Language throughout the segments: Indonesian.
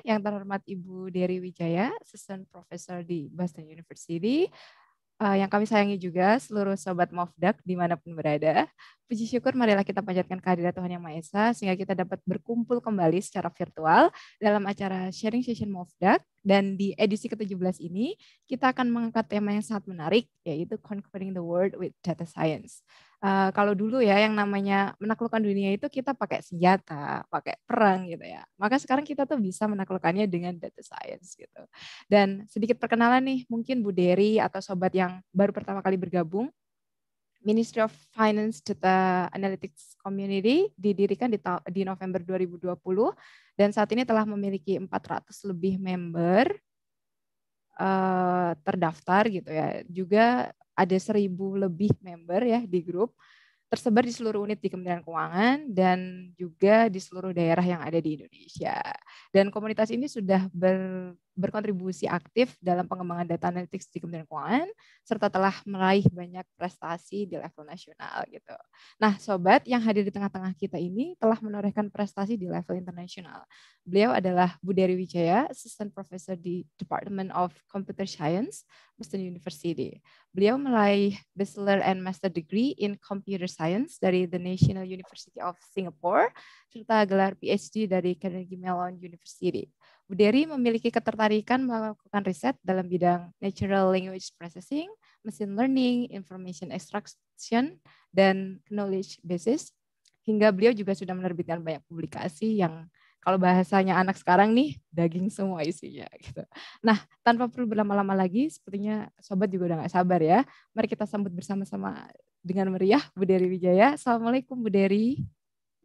yang terhormat Ibu Dery Wijaya, Assistant Professor di Boston University, uh, yang kami sayangi juga seluruh Sobat Mofdak dimanapun berada. Puji syukur marilah kita panjatkan kehadiran Tuhan Yang Maha Esa sehingga kita dapat berkumpul kembali secara virtual dalam acara Sharing Session Mofdak. Dan di edisi ke-17 ini kita akan mengangkat tema yang sangat menarik yaitu Conquering the World with Data Science. Eh, kalau dulu ya yang namanya menaklukkan dunia itu kita pakai senjata, pakai perang gitu ya. Maka sekarang kita tuh bisa menaklukkannya dengan data science gitu. Dan sedikit perkenalan nih mungkin Bu Dery atau sobat yang baru pertama kali bergabung. Ministry of Finance Data Analytics Community didirikan di, di November 2020 dan saat ini telah memiliki 400 lebih member uh, terdaftar gitu ya. Juga ada seribu lebih member ya di grup tersebar di seluruh unit di Kementerian Keuangan dan juga di seluruh daerah yang ada di Indonesia. Dan komunitas ini sudah ber, berkontribusi aktif dalam pengembangan data analytics di Kementerian Keuangan serta telah meraih banyak prestasi di level nasional gitu. Nah, sobat yang hadir di tengah-tengah kita ini telah menorehkan prestasi di level internasional. Beliau adalah Buderi Wijaya, Assistant Professor di Department of Computer Science, Boston University. Beliau meraih Bachelor and Master Degree in Computer Science dari The National University of Singapore serta gelar PhD dari Carnegie Mellon University. Bu Dery memiliki ketertarikan melakukan riset dalam bidang natural language processing, machine learning, information extraction, dan knowledge basis. Hingga beliau juga sudah menerbitkan banyak publikasi yang kalau bahasanya anak sekarang nih daging semua isinya gitu. Nah, tanpa perlu berlama-lama lagi, sepertinya sobat juga udah gak sabar ya. Mari kita sambut bersama-sama dengan meriah Bu Dery Wijaya. Assalamualaikum Bu Dery.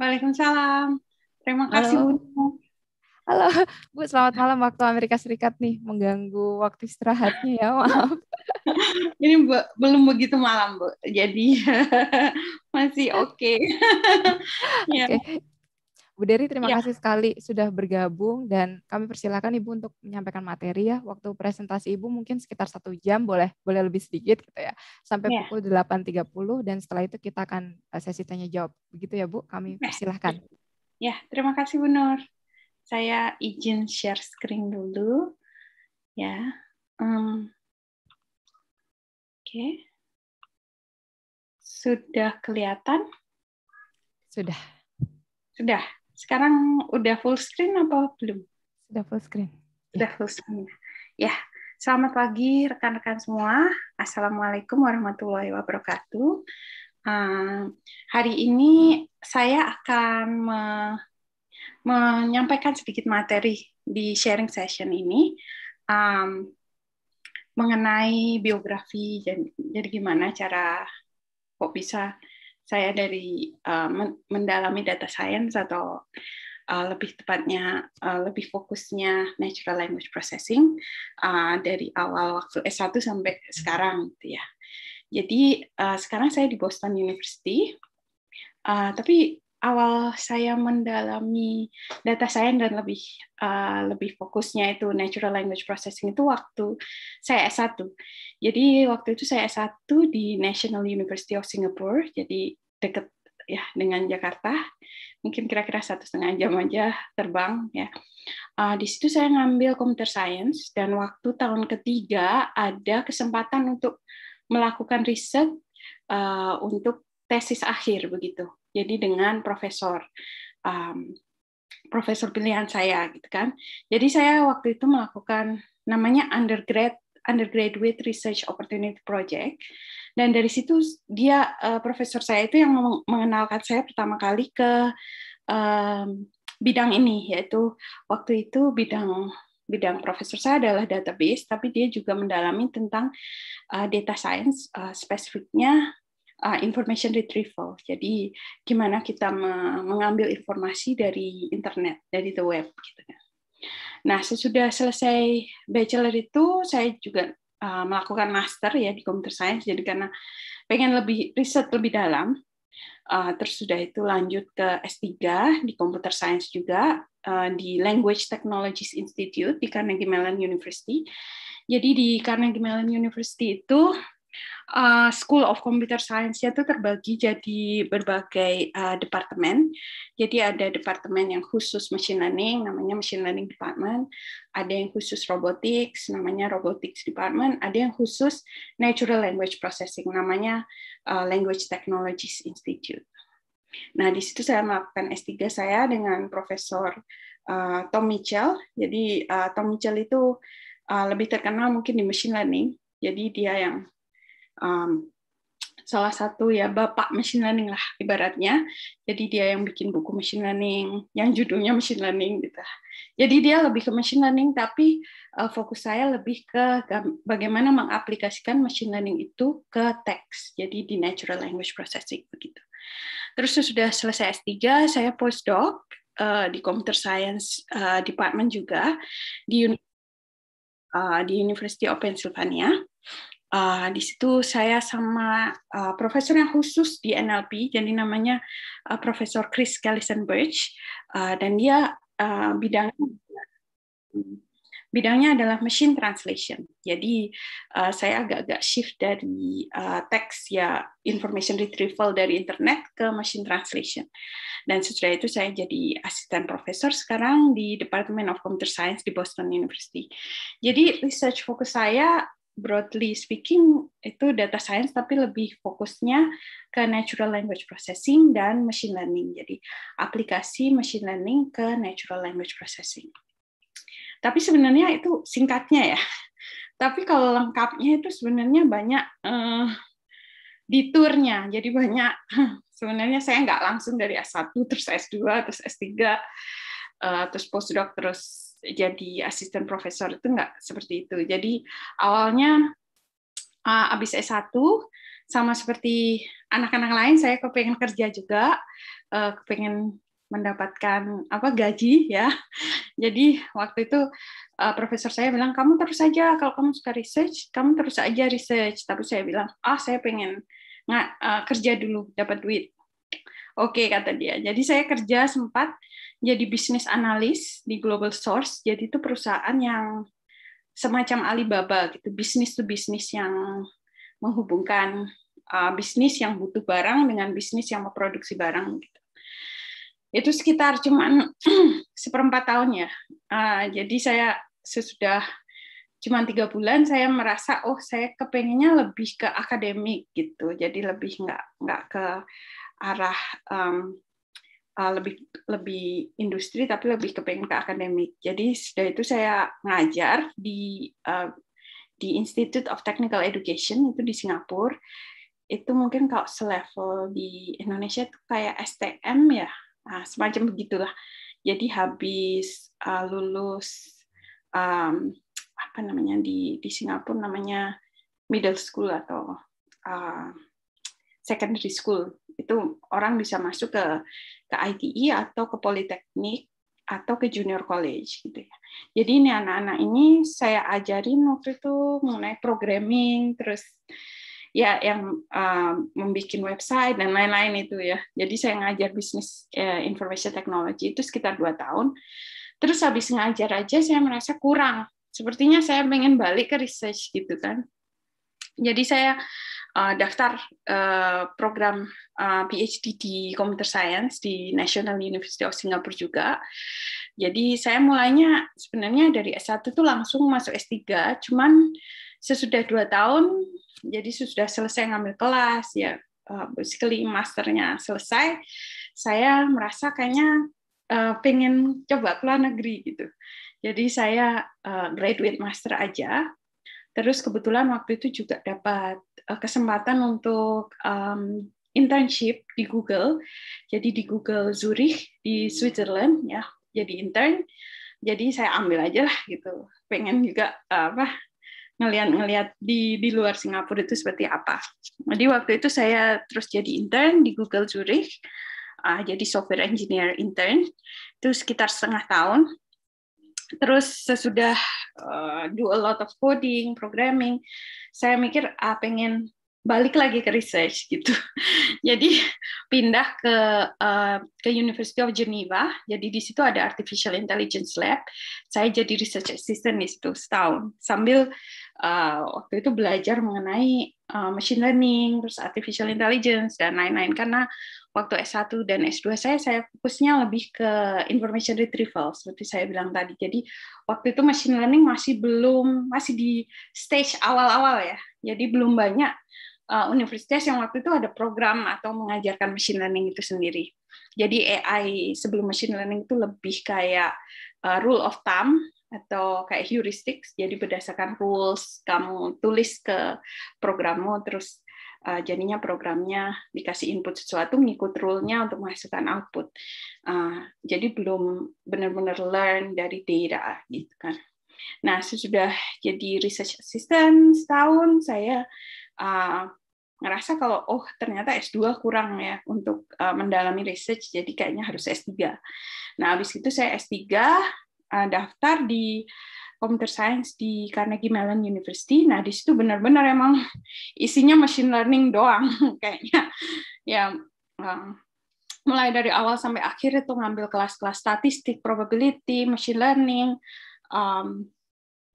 Waalaikumsalam. Terima kasih Halo. Bu. Halo, Bu, selamat malam waktu Amerika Serikat nih. Mengganggu waktu istirahatnya ya, maaf. Ini bu, belum begitu malam, Bu. Jadi masih oke. Okay. ya. okay. Bu Dery, terima ya. kasih sekali sudah bergabung dan kami persilakan Ibu untuk menyampaikan materi ya. Waktu presentasi Ibu mungkin sekitar satu jam, boleh boleh lebih sedikit gitu ya. Sampai ya. pukul 8.30 dan setelah itu kita akan eh, sesi tanya-jawab. Begitu ya, Bu. Kami ya. persilahkan. Ya, terima kasih Bu Nur saya izin share screen dulu ya. Um, Oke. Okay. Sudah kelihatan? Sudah. Sudah. Sekarang udah full screen apa belum? Sudah full screen. Sudah full screen. Ya. Selamat pagi rekan-rekan semua. Assalamualaikum warahmatullahi wabarakatuh. Um, hari ini saya akan menyampaikan sedikit materi di sharing session ini um, mengenai biografi. Jadi, jadi gimana cara kok bisa saya dari uh, mendalami data science atau uh, lebih tepatnya uh, lebih fokusnya natural language processing uh, dari awal waktu S1 sampai sekarang gitu ya. Jadi uh, sekarang saya di Boston University. Uh, tapi awal saya mendalami data science dan lebih uh, lebih fokusnya itu natural language processing itu waktu saya S1. Jadi waktu itu saya S1 di National University of Singapore, jadi dekat ya dengan Jakarta, mungkin kira-kira satu setengah jam aja terbang ya. Uh, di situ saya ngambil computer science dan waktu tahun ketiga ada kesempatan untuk melakukan riset uh, untuk tesis akhir begitu jadi dengan profesor um, profesor pilihan saya gitu kan. Jadi saya waktu itu melakukan namanya undergrad undergraduate research opportunity project dan dari situ dia uh, profesor saya itu yang mengenalkan saya pertama kali ke um, bidang ini yaitu waktu itu bidang bidang profesor saya adalah database tapi dia juga mendalami tentang uh, data science uh, spesifiknya uh, information retrieval. Jadi gimana kita mengambil informasi dari internet, dari the web. Gitu. Kan. Nah, sesudah selesai bachelor itu, saya juga uh, melakukan master ya di computer science. Jadi karena pengen lebih riset lebih dalam, uh, terus sudah itu lanjut ke S3 di computer science juga uh, di Language Technologies Institute di Carnegie Mellon University. Jadi di Carnegie Mellon University itu Eh, School of Computer Science itu terbagi jadi berbagai uh, departemen. Jadi ada departemen yang khusus machine learning, namanya machine learning department. Ada yang khusus robotics, namanya robotics department. Ada yang khusus natural language processing, namanya uh, language technologies institute. Nah, di situ saya melakukan S3 saya dengan Profesor uh, Tom Mitchell. Jadi, uh, Tom Mitchell itu uh, lebih terkenal mungkin di machine learning. Jadi, dia yang um, salah satu ya bapak machine learning lah ibaratnya. Jadi dia yang bikin buku machine learning yang judulnya machine learning gitu. Jadi dia lebih ke machine learning tapi uh, fokus saya lebih ke bagaimana mengaplikasikan machine learning itu ke teks. Jadi di natural language processing begitu. Terus sudah selesai S3, saya postdoc uh, di computer science uh, department juga di uh, di University of Pennsylvania. Uh, di situ saya sama uh, profesor yang khusus di NLP, jadi namanya uh, Profesor Chris Callison Birch, uh, dan dia uh, bidang bidangnya adalah machine translation. Jadi uh, saya agak-agak shift dari uh, teks ya information retrieval dari internet ke machine translation. Dan setelah itu saya jadi asisten profesor sekarang di Department of Computer Science di Boston University. Jadi research fokus saya broadly speaking itu data science tapi lebih fokusnya ke natural language processing dan machine learning. Jadi aplikasi machine learning ke natural language processing. Tapi sebenarnya itu singkatnya ya. Tapi kalau lengkapnya itu sebenarnya banyak uh, eh, diturnya. Jadi banyak sebenarnya saya nggak langsung dari S1 terus S2 terus S3 uh, eh, terus postdoc terus jadi asisten profesor itu nggak seperti itu. Jadi awalnya uh, abis S1 sama seperti anak-anak lain saya kepengen kerja juga, eh, kepengen mendapatkan apa gaji ya. Jadi waktu itu uh, profesor saya bilang kamu terus saja kalau kamu suka research, kamu terus aja research. Tapi saya bilang ah saya pengen nggak uh, kerja dulu dapat duit. Oke okay, kata dia. Jadi saya kerja sempat jadi bisnis analis di Global Source. Jadi itu perusahaan yang semacam Alibaba gitu, bisnis to bisnis yang menghubungkan uh, bisnis yang butuh barang dengan bisnis yang memproduksi barang gitu. Itu sekitar cuman seperempat tahun ya. Uh, jadi saya sesudah cuman tiga bulan saya merasa oh saya kepengennya lebih ke akademik gitu jadi lebih nggak nggak ke arah um, uh, lebih lebih industri tapi lebih kepengen ke akademik. Jadi sudah itu saya ngajar di uh, di Institute of Technical Education itu di Singapura. Itu mungkin kalau selevel di Indonesia itu kayak STM ya, nah, semacam begitulah. Jadi habis uh, lulus um, apa namanya di di Singapura namanya middle school atau uh, secondary school itu orang bisa masuk ke ke ITI e atau ke politeknik atau ke junior college gitu ya. Jadi ini anak-anak ini saya ajarin waktu itu mengenai programming terus ya yang uh, eh, membuat website dan lain-lain itu ya. Jadi saya ngajar bisnis uh, information technology itu sekitar dua tahun. Terus habis ngajar aja saya merasa kurang. Sepertinya saya pengen balik ke research gitu kan. Jadi saya uh, daftar uh, program uh, eh, PhD di Computer Science di National University of Singapore juga. Jadi saya mulainya sebenarnya dari S1 itu langsung masuk S3, cuman sesudah dua tahun, jadi sudah selesai ngambil kelas, ya uh, basically masternya selesai, saya merasa kayaknya uh, pengen coba ke luar negeri gitu. Jadi saya uh, graduate master aja, Terus kebetulan waktu itu juga dapat eh, kesempatan untuk um, internship di Google. Jadi di Google Zurich di Switzerland ya, jadi intern. Jadi saya ambil aja lah gitu. Pengen juga uh, apa ngelihat-ngelihat di di luar Singapura itu seperti apa. Jadi waktu itu saya terus jadi intern di Google Zurich. Uh, jadi software engineer intern itu sekitar setengah tahun terus sesudah uh, do a lot of coding, programming, saya mikir ah pengen balik lagi ke research gitu. jadi pindah ke uh, ke University of Geneva. Jadi di situ ada artificial intelligence lab. Saya jadi research assistant di situ setahun sambil uh, waktu itu belajar mengenai uh, machine learning, terus artificial intelligence dan lain-lain karena waktu S1 dan S2 saya saya fokusnya lebih ke information retrieval seperti saya bilang tadi. Jadi waktu itu machine learning masih belum masih di stage awal-awal ya. Jadi belum banyak Eh, universitas yang waktu itu ada program atau mengajarkan machine learning itu sendiri. Jadi AI sebelum machine learning itu lebih kayak uh, rule of thumb atau kayak heuristics. Jadi berdasarkan rules kamu tulis ke programmu terus uh, jadinya programnya dikasih input sesuatu ngikut rule-nya untuk menghasilkan output. Uh, jadi belum benar-benar learn dari data gitu kan. Nah, sesudah jadi research assistant setahun saya uh, ngerasa kalau oh ternyata S2 kurang ya untuk uh, mendalami research jadi kayaknya harus S3. Nah, habis itu saya S3 uh, daftar di computer science di Carnegie Mellon University. Nah, di situ benar-benar emang isinya machine learning doang kayaknya. Ya uh, mulai dari awal sampai akhir itu ngambil kelas-kelas statistik, probability, machine learning, um,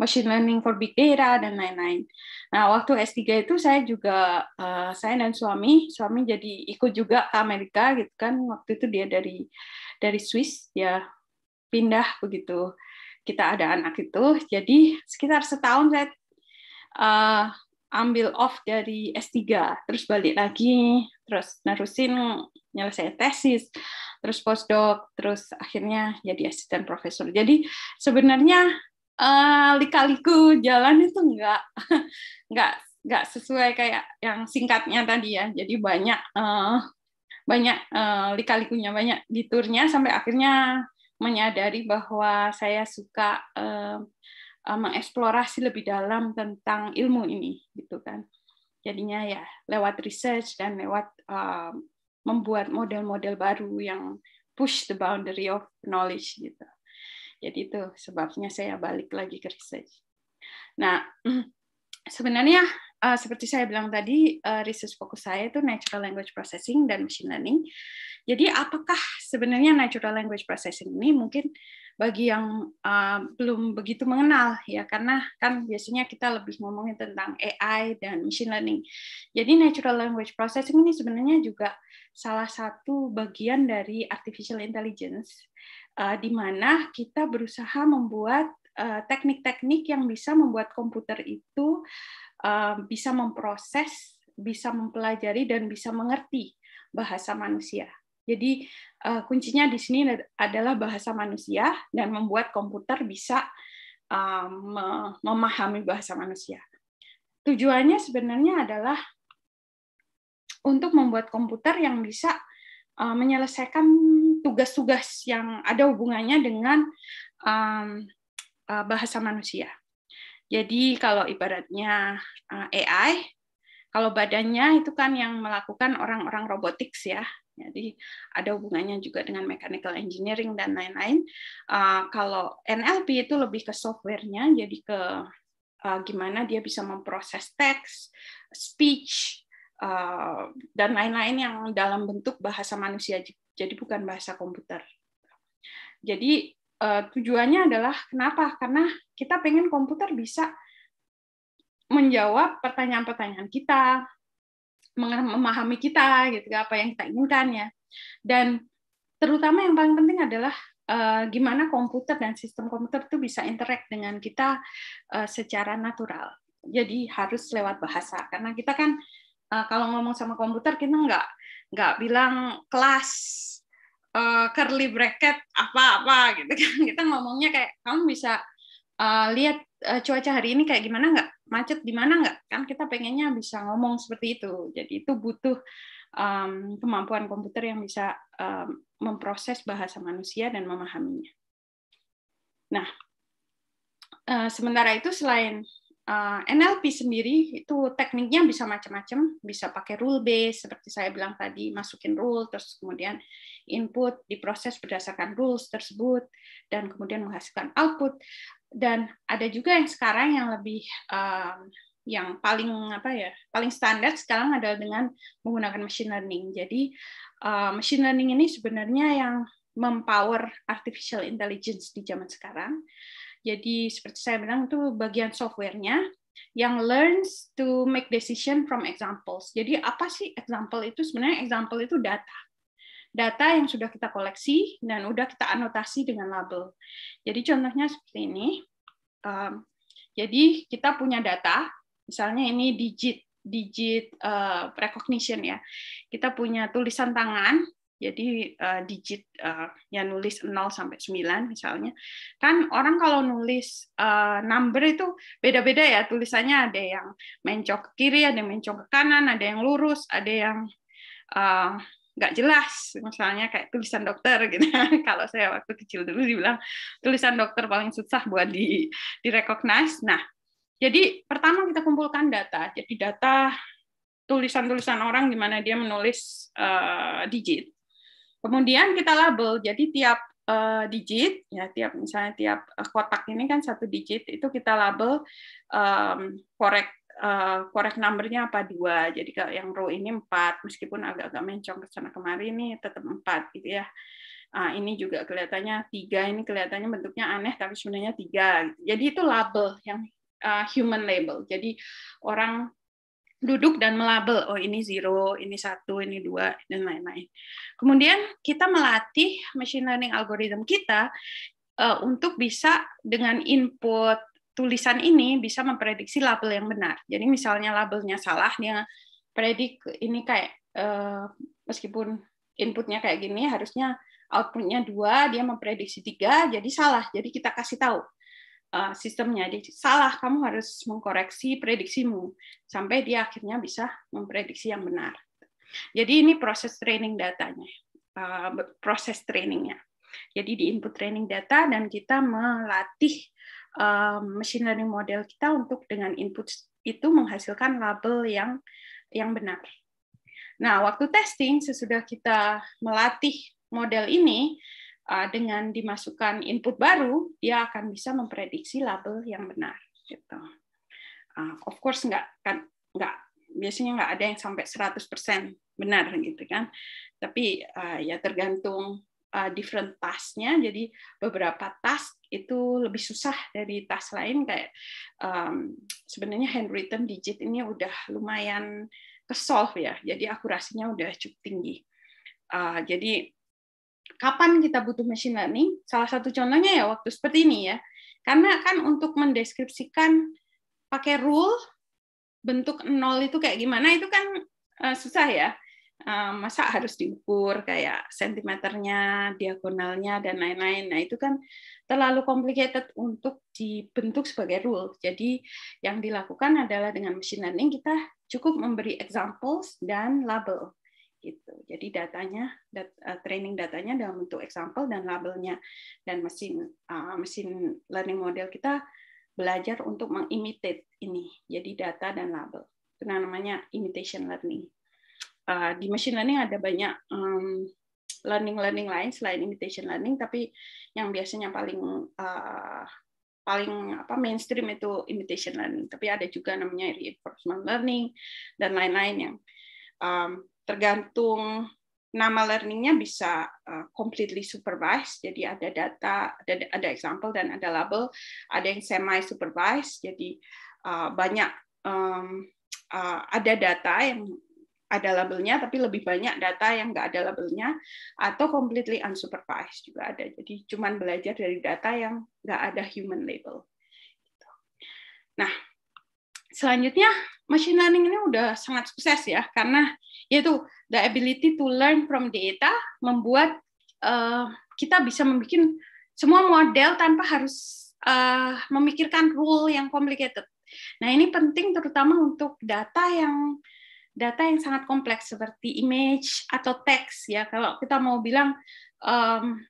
machine learning for big data dan lain-lain. Nah, waktu S3 itu saya juga uh, saya dan suami, suami jadi ikut juga ke Amerika gitu kan. Waktu itu dia dari dari Swiss ya pindah begitu. Kita ada anak itu. Jadi sekitar setahun saya uh, ambil off dari S3, terus balik lagi, terus nerusin nyelesai tesis, terus postdoc, terus akhirnya jadi asisten profesor. Jadi sebenarnya Eh, likaliku lika jalan itu enggak enggak enggak sesuai kayak yang singkatnya tadi ya jadi banyak uh, banyak uh, lika-likunya banyak diturnya sampai akhirnya menyadari bahwa saya suka uh, uh, mengeksplorasi lebih dalam tentang ilmu ini gitu kan jadinya ya lewat research dan lewat uh, membuat model-model baru yang push the boundary of knowledge gitu jadi itu sebabnya saya balik lagi ke research. Nah, sebenarnya uh, seperti saya bilang tadi, uh, research fokus saya itu natural language processing dan machine learning. Jadi apakah sebenarnya natural language processing ini mungkin bagi yang uh, belum begitu mengenal ya karena kan biasanya kita lebih ngomongin tentang AI dan machine learning. Jadi natural language processing ini sebenarnya juga salah satu bagian dari artificial intelligence uh, di mana kita berusaha membuat eh, teknik-teknik uh, yang bisa membuat komputer itu uh, bisa memproses, bisa mempelajari dan bisa mengerti bahasa manusia. Jadi uh, kuncinya di sini adalah bahasa manusia dan membuat komputer bisa um, memahami bahasa manusia. Tujuannya sebenarnya adalah untuk membuat komputer yang bisa uh, menyelesaikan tugas-tugas yang ada hubungannya dengan um, uh, bahasa manusia. Jadi kalau ibaratnya uh, AI, kalau badannya itu kan yang melakukan orang-orang robotik ya. Jadi ada hubungannya juga dengan mechanical engineering dan lain-lain. Uh, kalau NLP itu lebih ke softwarenya, jadi ke uh, gimana dia bisa memproses teks, speech, Uh, dan lain-lain yang dalam bentuk bahasa manusia jadi bukan bahasa komputer. Jadi eh, tujuannya adalah kenapa? Karena kita pengen komputer bisa menjawab pertanyaan-pertanyaan kita, memahami kita, gitu kan, apa yang kita inginkan ya. Dan terutama yang paling penting adalah eh, gimana komputer dan sistem komputer itu bisa interact dengan kita eh, secara natural. Jadi harus lewat bahasa karena kita kan uh, kalau ngomong sama komputer kita nggak nggak bilang kelas uh, curly bracket apa-apa gitu kan kita ngomongnya kayak kamu bisa uh, lihat uh, cuaca hari ini kayak gimana nggak macet di mana nggak kan kita pengennya bisa ngomong seperti itu jadi itu butuh um, kemampuan komputer yang bisa um, memproses bahasa manusia dan memahaminya nah uh, sementara itu selain Uh, eh, NLP sendiri itu tekniknya bisa macam-macam, bisa pakai rule base seperti saya bilang tadi, masukin rule terus kemudian input diproses berdasarkan rules tersebut dan kemudian menghasilkan output dan ada juga yang sekarang yang lebih um, yang paling apa ya paling standar sekarang adalah dengan menggunakan machine learning. Jadi uh, machine learning ini sebenarnya yang mempower artificial intelligence di zaman sekarang. Uh, jadi seperti saya bilang itu bagian softwarenya yang learns to make decision from examples. Jadi apa sih example itu? Sebenarnya example itu data. Data yang sudah kita koleksi dan sudah kita anotasi dengan label. Jadi contohnya seperti ini. Um, jadi kita punya data, misalnya ini digit digit uh, recognition ya. Kita punya tulisan tangan jadi uh, digit uh, ya nulis 0 sampai 9 misalnya. Kan orang kalau nulis uh, number itu beda-beda ya tulisannya ada yang mencok ke kiri, ada yang mencok ke kanan, ada yang lurus, ada yang uh, jelas misalnya kayak tulisan dokter gitu kalau saya waktu kecil dulu dibilang tulisan dokter paling susah buat di direcognize nah jadi pertama kita kumpulkan data jadi data tulisan-tulisan orang di mana dia menulis uh, digit Kemudian kita label, jadi tiap uh, digit, ya tiap misalnya tiap eh, kotak ini kan satu digit, itu kita label um, korek uh, korek numbernya apa dua. Jadi kalau yang row ini empat, meskipun agak-agak mencong ke sana kemari ini tetap empat, gitu ya. Uh, ini juga kelihatannya tiga, ini kelihatannya bentuknya aneh, tapi sebenarnya tiga. Jadi itu label yang uh, human label. Jadi orang duduk dan melabel oh ini zero ini satu ini dua dan lain-lain kemudian kita melatih machine learning algorithm kita uh, untuk bisa dengan input tulisan ini bisa memprediksi label yang benar jadi misalnya labelnya salah dia predik ini kayak uh, meskipun inputnya kayak gini harusnya outputnya dua dia memprediksi tiga jadi salah jadi kita kasih tahu Eh, sistemnya. Jadi salah, kamu harus mengkoreksi prediksimu sampai dia akhirnya bisa memprediksi yang benar. Jadi ini proses training datanya, eh, proses trainingnya. Jadi di input training data dan kita melatih eh, machine learning model kita untuk dengan input itu menghasilkan label yang yang benar. Nah, waktu testing sesudah kita melatih model ini, Eh, dengan dimasukkan input baru, dia akan bisa memprediksi label yang benar. Gitu. Eh, of course nggak kan nggak biasanya nggak ada yang sampai 100% benar gitu kan. Tapi eh, ya tergantung different tasknya. Jadi beberapa task itu lebih susah dari task lain. Kayak um, sebenarnya handwritten digit ini udah lumayan kesolve ya. Jadi akurasinya udah cukup tinggi. Uh, jadi kapan kita butuh machine learning? Salah satu contohnya ya waktu seperti ini ya. Karena kan untuk mendeskripsikan pakai rule bentuk nol itu kayak gimana itu kan uh, susah ya. Uh, masa harus diukur kayak sentimeternya, diagonalnya dan lain-lain. Nah, itu kan terlalu complicated untuk dibentuk sebagai rule. Jadi, yang dilakukan adalah dengan machine learning kita cukup memberi examples dan label gitu. Jadi datanya, dat, uh, training datanya dalam bentuk example dan labelnya, dan mesin uh, mesin learning model kita belajar untuk mengimitate ini. Jadi data dan label. Itu namanya imitation learning. Uh, di machine learning ada banyak um, learning learning lain selain imitation learning, tapi yang biasanya paling uh, paling apa mainstream itu imitation learning tapi ada juga namanya reinforcement learning dan lain-lain yang um, tergantung nama learningnya bisa eh, completely supervised, jadi ada data, ada, ada example dan ada label, ada yang semi supervised, jadi eh, banyak eh, ada data yang ada labelnya, tapi lebih banyak data yang nggak ada labelnya, atau completely unsupervised juga ada. Jadi cuman belajar dari data yang nggak ada human label. Nah, selanjutnya machine learning ini udah sangat sukses ya, karena yaitu the ability to learn from data membuat uh, kita bisa membuat semua model tanpa harus uh, memikirkan rule yang complicated. Nah, ini penting terutama untuk data yang data yang sangat kompleks seperti image atau teks ya. Kalau kita mau bilang um,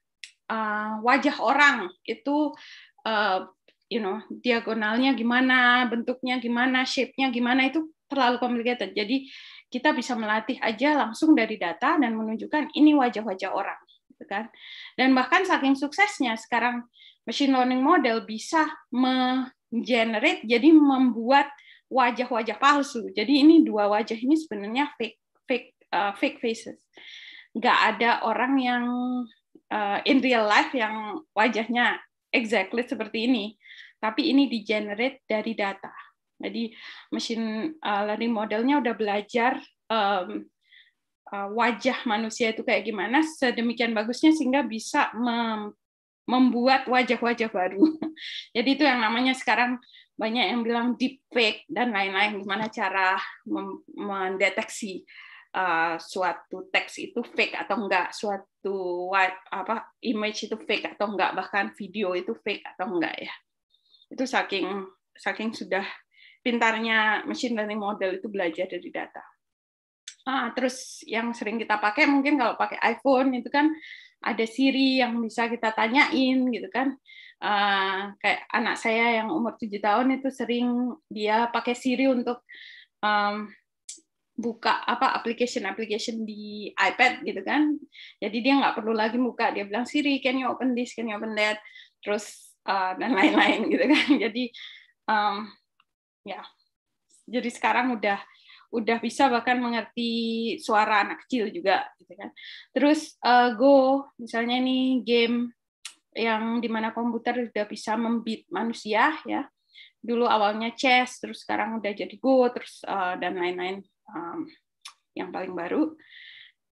uh, wajah orang itu uh, you know diagonalnya gimana, bentuknya gimana, shape-nya gimana itu terlalu complicated. Jadi kita bisa melatih aja langsung dari data dan menunjukkan ini wajah-wajah orang gitu kan dan bahkan saking suksesnya sekarang machine learning model bisa mengenerate jadi membuat wajah-wajah palsu jadi ini dua wajah ini sebenarnya fake fake uh, fake faces nggak ada orang yang uh, in real life yang wajahnya exactly seperti ini tapi ini di generate dari data jadi mesin uh, learning modelnya udah belajar um, uh, wajah manusia itu kayak gimana, sedemikian bagusnya sehingga bisa membuat wajah-wajah baru. Jadi itu yang namanya sekarang banyak yang bilang deepfake dan lain-lain. Gimana cara mendeteksi uh, suatu teks itu fake atau enggak, suatu apa image itu fake atau enggak, bahkan video itu fake atau enggak ya. Itu saking saking sudah pintarnya machine learning model itu belajar dari data. Ah, terus yang sering kita pakai mungkin kalau pakai iPhone itu kan ada Siri yang bisa kita tanyain gitu kan. Uh, kayak anak saya yang umur 7 tahun itu sering dia pakai Siri untuk um, buka apa application-application di iPad gitu kan. Jadi dia nggak perlu lagi buka, dia bilang Siri, can you open this, can you open that, terus uh, dan lain-lain gitu kan. Jadi um, ya jadi sekarang udah udah bisa bahkan mengerti suara anak kecil juga gitu kan terus uh, go misalnya ini game yang dimana komputer sudah bisa membeat manusia ya dulu awalnya chess terus sekarang udah jadi go terus uh, dan lain-lain um, yang paling baru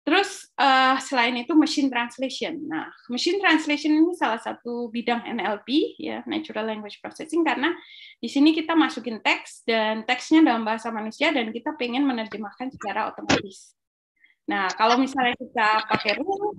Terus uh, selain itu machine translation. Nah, machine translation ini salah satu bidang NLP ya, natural language processing karena di sini kita masukin teks dan teksnya dalam bahasa manusia dan kita pengen menerjemahkan secara otomatis. Nah, kalau misalnya kita pakai rule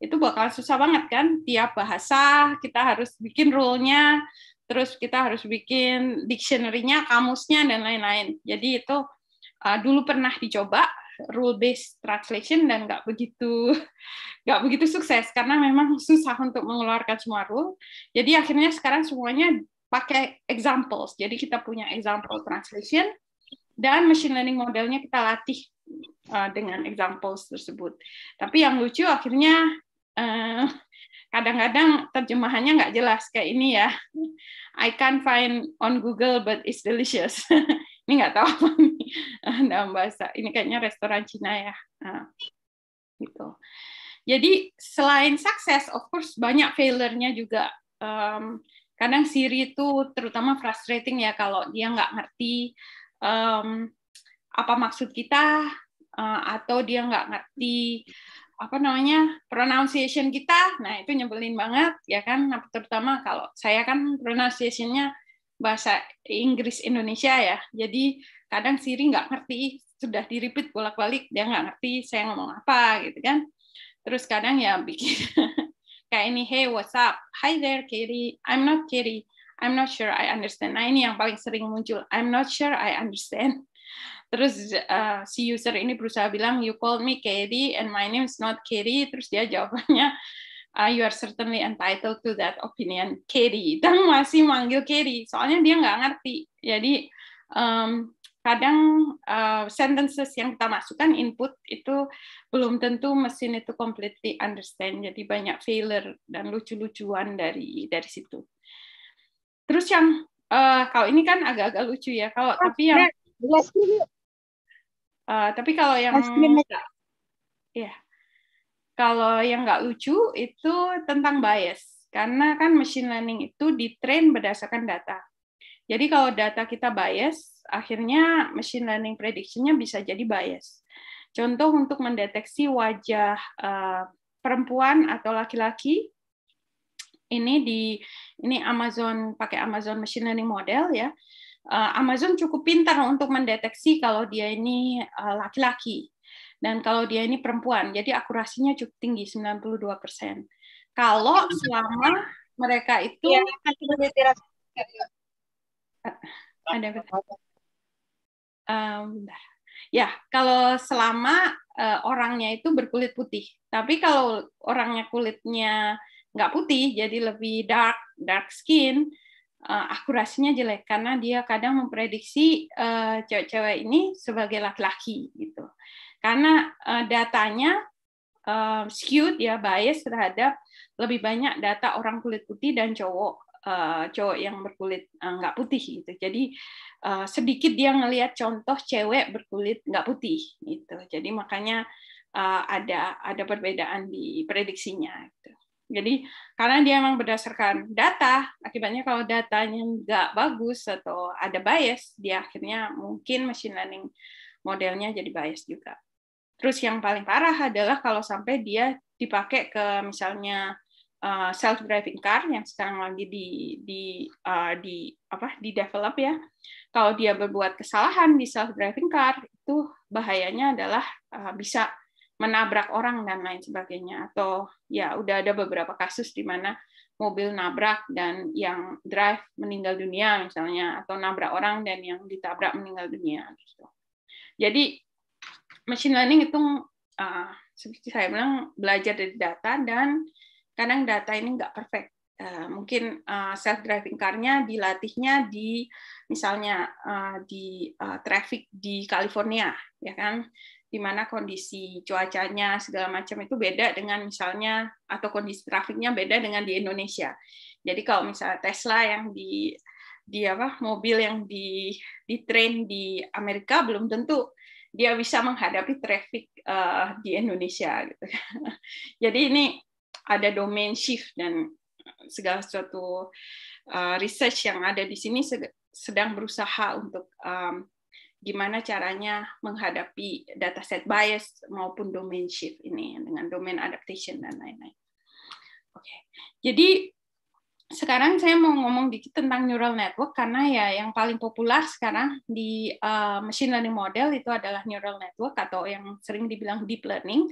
itu bakal susah banget kan tiap bahasa kita harus bikin rule-nya, terus kita harus bikin dictionary-nya, kamusnya dan lain-lain. Jadi itu uh, dulu pernah dicoba rule based translation dan nggak begitu nggak begitu sukses karena memang susah untuk mengeluarkan semua rule. Jadi akhirnya sekarang semuanya pakai examples. Jadi kita punya example translation dan machine learning modelnya kita latih eh, dengan examples tersebut. Tapi yang lucu akhirnya eh, kadang-kadang terjemahannya nggak jelas kayak ini ya. I can't find on Google but it's delicious. ini nggak tahu apa nih dalam ah, bahasa ini kayaknya restoran Cina ya nah, gitu jadi selain sukses of course banyak failernya juga um, kadang Siri itu terutama frustrating ya kalau dia nggak ngerti um, apa maksud kita uh, atau dia nggak ngerti apa namanya pronunciation kita nah itu nyebelin banget ya kan terutama kalau saya kan pronunciationnya bahasa Inggris Indonesia ya. Jadi kadang Siri nggak ngerti, sudah diripit bolak-balik, dia nggak ngerti saya ngomong apa gitu kan. Terus kadang ya bikin kayak ini, hey what's up, hi there Kiri, I'm not Kiri, I'm not sure I understand. Nah ini yang paling sering muncul, I'm not sure I understand. Terus uh, si user ini berusaha bilang, you called me Katie and my name is not Katie. Terus dia jawabannya, uh, you are certainly entitled to that opinion. Carry, Dan masih manggil carry, soalnya dia nggak ngerti. Jadi um, kadang uh, sentences yang kita masukkan input itu belum tentu mesin itu completely understand. Jadi banyak failure dan lucu-lucuan dari dari situ. Terus yang uh, kalau ini kan agak-agak lucu ya. Kalau oh, tapi yang iya. Iya uh, tapi kalau yang ya yeah. Kalau yang nggak lucu itu tentang bias, karena kan machine learning itu ditrain berdasarkan data. Jadi kalau data kita bias, akhirnya machine learning prediction-nya bisa jadi bias. Contoh untuk mendeteksi wajah eh, perempuan atau laki-laki, ini di ini Amazon pakai Amazon machine learning model ya. Eh, Amazon cukup pintar untuk mendeteksi kalau dia ini eh, laki -laki. Dan kalau dia ini perempuan, jadi akurasinya cukup tinggi 92 persen. Kalau hmm. selama mereka itu ya, ada um, ya kalau selama uh, orangnya itu berkulit putih, tapi kalau orangnya kulitnya nggak putih, jadi lebih dark dark skin, uh, akurasinya jelek karena dia kadang memprediksi cewek cewek-cewek ini sebagai laki-laki gitu karena uh, datanya uh, skewed ya bias terhadap lebih banyak data orang kulit putih dan cowok uh, cowok yang berkulit nggak uh, putih gitu. Jadi uh, sedikit dia ngelihat contoh cewek berkulit nggak putih gitu. Jadi makanya uh, ada ada perbedaan di prediksinya. Gitu. Jadi karena dia memang berdasarkan data, akibatnya kalau datanya nggak bagus atau ada bias, dia akhirnya mungkin machine learning modelnya jadi bias juga. Terus yang paling parah adalah kalau sampai dia dipakai ke misalnya uh, eh, self driving car yang sekarang lagi di di uh, di apa di develop ya. Kalau dia berbuat kesalahan di self driving car itu bahayanya adalah uh, bisa menabrak orang dan lain sebagainya atau ya udah ada beberapa kasus di mana mobil nabrak dan yang drive meninggal dunia misalnya atau nabrak orang dan yang ditabrak meninggal dunia gitu. Jadi machine learning itu uh, seperti saya bilang belajar dari data dan kadang data ini nggak perfect. Uh, mungkin uh, ah, self driving car-nya dilatihnya di misalnya uh, di uh, traffic di California ya kan di mana kondisi cuacanya segala macam itu beda dengan misalnya atau kondisi trafiknya beda dengan di Indonesia. Jadi kalau misalnya Tesla yang di di apa mobil yang di di train di Amerika belum tentu dia bisa menghadapi traffic uh, di Indonesia gitu. Kan. Jadi ini ada domain shift dan segala sesuatu uh, research yang ada di sini sedang berusaha untuk um, gimana caranya menghadapi dataset bias maupun domain shift ini dengan domain adaptation dan lain-lain. Oke, okay. jadi sekarang saya mau ngomong dikit tentang neural network karena ya yang paling populer sekarang di uh, machine learning model itu adalah neural network atau yang sering dibilang deep learning.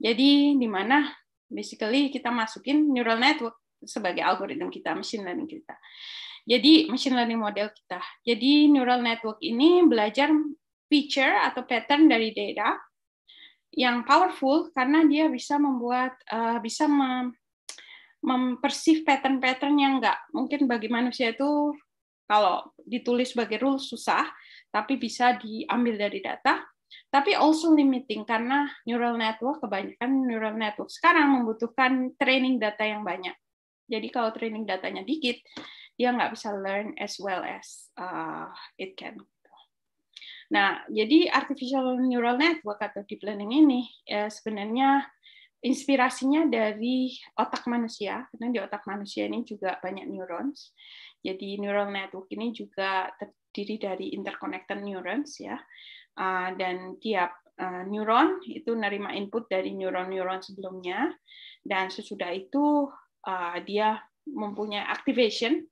Jadi di mana basically kita masukin neural network sebagai algoritma kita, machine learning kita. Jadi machine learning model kita. Jadi neural network ini belajar feature atau pattern dari data yang powerful karena dia bisa membuat uh, bisa mem mempersif pattern-pattern yang nggak mungkin bagi manusia itu kalau ditulis sebagai rule susah, tapi bisa diambil dari data. Tapi also limiting karena neural network kebanyakan neural network sekarang membutuhkan training data yang banyak. Jadi kalau training datanya dikit, dia nggak bisa learn as well as uh, it can. Nah, jadi artificial neural network atau deep learning ini ya sebenarnya inspirasinya dari otak manusia, karena di otak manusia ini juga banyak neurons. Jadi neural network ini juga terdiri dari interconnected neurons ya, ah, dan tiap ah, neuron itu nerima input dari neuron-neuron sebelumnya, dan sesudah itu ah, dia mempunyai activation.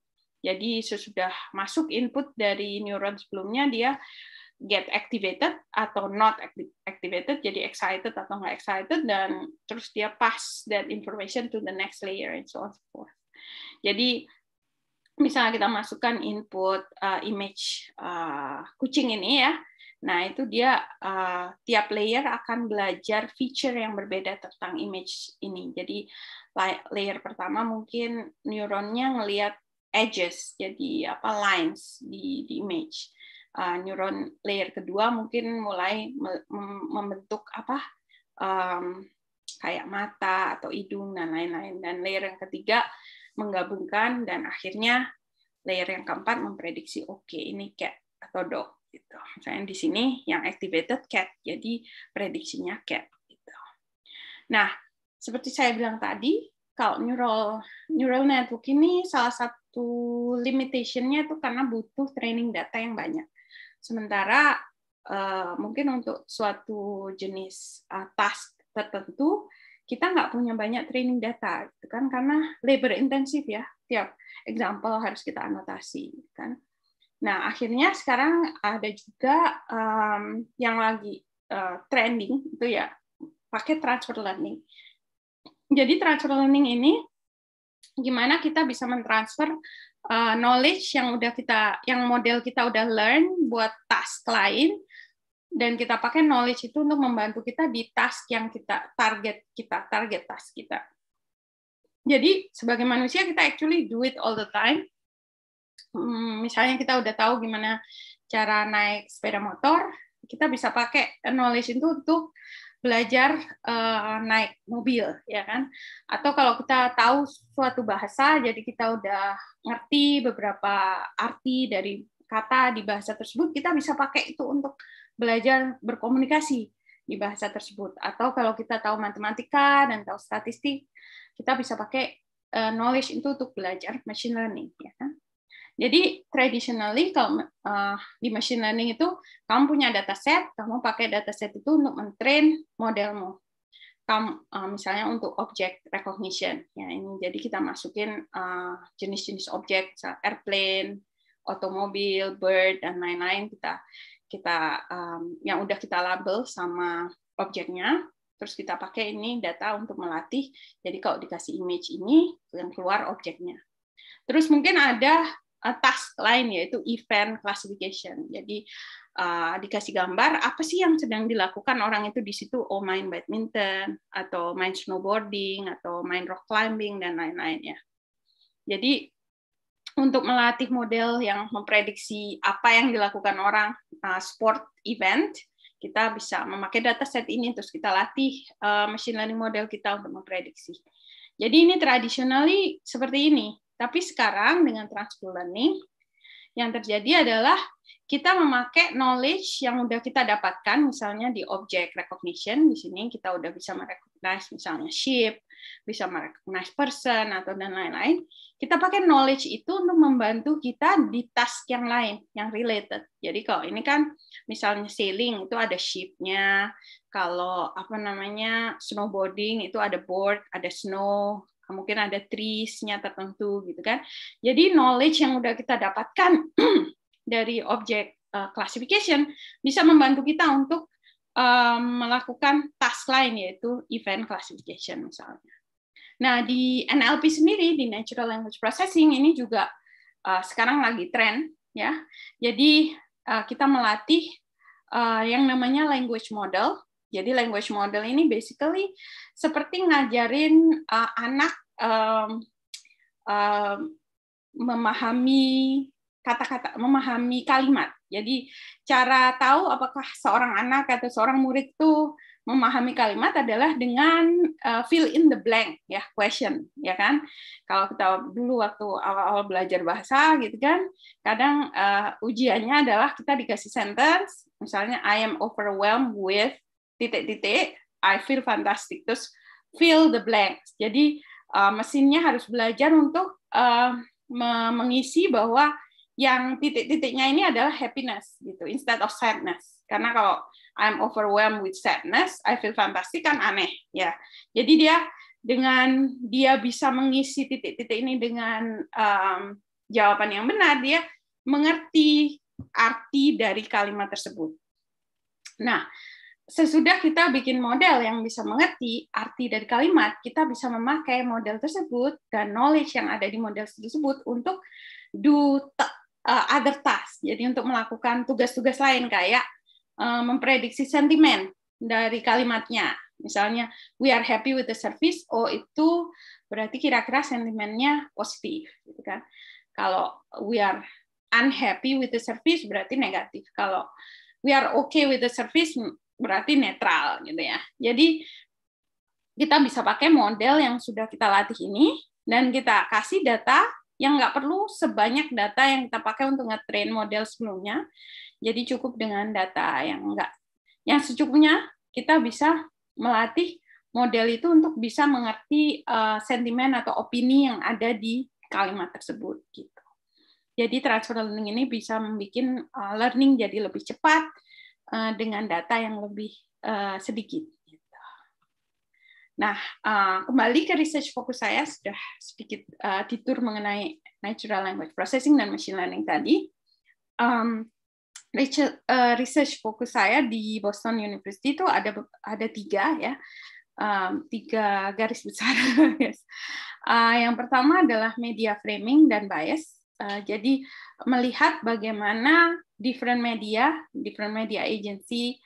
Jadi sesudah masuk input dari neuron sebelumnya dia get activated atau not activated, jadi excited atau nggak excited, dan terus dia pass that information to the next layer and so on so forth. Jadi misalnya kita masukkan input uh, image uh, kucing ini ya, nah itu dia uh, tiap layer akan belajar feature yang berbeda tentang image ini. Jadi layer pertama mungkin neuronnya ngelihat edges, jadi apa lines di, di image uh, neuron layer kedua mungkin mulai membentuk apa um, kayak mata atau hidung dan lain-lain dan layer yang ketiga menggabungkan dan akhirnya layer yang keempat memprediksi oke okay, ini cat atau dog gitu. Misalnya di sini yang activated cat jadi prediksinya cat gitu. Nah, seperti saya bilang tadi kalau neural neural network ini salah satu limitationnya itu karena butuh training data yang banyak. Sementara uh, mungkin untuk suatu jenis uh, task tertentu kita nggak punya banyak training data, itu kan karena labor intensif ya tiap example harus kita anotasi gitu kan. Nah akhirnya sekarang ada juga um, yang lagi uh, trending itu ya pakai transfer learning. Jadi transfer learning ini gimana kita bisa mentransfer uh, knowledge yang udah kita yang model kita udah learn buat task lain dan kita pakai knowledge itu untuk membantu kita di task yang kita target kita target task kita. Jadi sebagai manusia kita actually do it all the time. Hmm, misalnya kita udah tahu gimana cara naik sepeda motor, kita bisa pakai knowledge itu untuk belajar uh, naik mobil ya kan atau kalau kita tahu suatu bahasa jadi kita udah ngerti beberapa arti dari kata di bahasa tersebut kita bisa pakai itu untuk belajar berkomunikasi di bahasa tersebut atau kalau kita tahu matematika dan tahu statistik kita bisa pakai uh, knowledge itu untuk belajar machine learning ya kan jadi traditionally kalau uh, di machine learning itu kamu punya dataset, kamu pakai dataset itu untuk mentrain modelmu. Kamu uh, misalnya untuk object recognition ya ini jadi kita masukin jenis eh, jenis-jenis objek airplane, otomobil, bird dan lain-lain kita kita um, yang udah kita label sama objeknya terus kita pakai ini data untuk melatih. Jadi kalau dikasih image ini yang keluar objeknya. Terus mungkin ada task lain yaitu event classification. Jadi uh, dikasih gambar apa sih yang sedang dilakukan orang itu di situ oh main badminton atau main snowboarding atau main rock climbing dan lain-lain ya. Jadi untuk melatih model yang memprediksi apa yang dilakukan orang uh, sport event kita bisa memakai data set ini terus kita latih uh, machine learning model kita untuk memprediksi. Jadi ini tradisionally seperti ini. Tapi sekarang dengan transfer learning, yang terjadi adalah kita memakai knowledge yang sudah kita dapatkan, misalnya di object recognition, di sini kita udah bisa merecognize misalnya ship, bisa merecognize person, atau dan lain-lain. Kita pakai knowledge itu untuk membantu kita di task yang lain, yang related. Jadi kalau ini kan misalnya sailing itu ada shipnya, kalau apa namanya snowboarding itu ada board, ada snow, mungkin ada trees-nya tertentu gitu kan. Jadi knowledge yang udah kita dapatkan dari objek eh, classification bisa membantu kita untuk eh, melakukan task lain yaitu event classification misalnya. Nah di NLP sendiri di natural language processing ini juga eh, sekarang lagi tren ya. Jadi kita melatih yang namanya language model jadi language model ini basically seperti ngajarin uh, anak um, uh, memahami kata-kata, memahami kalimat. Jadi cara tahu apakah seorang anak atau seorang murid itu memahami kalimat adalah dengan uh, fill in the blank ya question ya kan kalau kita dulu waktu awal-awal belajar bahasa gitu kan kadang uh, ujiannya adalah kita dikasih sentence misalnya I am overwhelmed with titik-titik I feel fantastic terus fill the blanks jadi uh, mesinnya harus belajar untuk uh, mengisi bahwa yang titik-titiknya ini adalah happiness gitu instead of sadness karena kalau I'm overwhelmed with sadness I feel fantastic kan aneh ya jadi dia dengan dia bisa mengisi titik-titik ini dengan um, jawaban yang benar dia mengerti arti dari kalimat tersebut nah sesudah kita bikin model yang bisa mengerti arti dari kalimat, kita bisa memakai model tersebut dan knowledge yang ada di model tersebut untuk do uh, other task. Jadi untuk melakukan tugas-tugas lain kayak eh, memprediksi sentimen dari kalimatnya. Misalnya we are happy with the service, oh itu berarti kira-kira sentimennya positif, gitu kan. Kalau we are unhappy with the service berarti negatif. Kalau we are okay with the service berarti netral gitu ya. Jadi kita bisa pakai model yang sudah kita latih ini dan kita kasih data yang nggak perlu sebanyak data yang kita pakai untuk ngetrain model sebelumnya. Jadi cukup dengan data yang enggak yang secukupnya kita bisa melatih model itu untuk bisa mengerti uh, sentimen atau opini yang ada di kalimat tersebut gitu. Jadi transfer learning ini bisa membuat uh, learning jadi lebih cepat, Eh, dengan data yang lebih eh, sedikit. Gitu. Nah, eh, kembali ke research fokus saya sudah sedikit ditur mengenai natural language processing dan machine learning tadi. research, fokus saya di Boston University itu ada ada tiga ya tiga garis besar yang pertama adalah media framing dan bias jadi melihat bagaimana different media, different media agency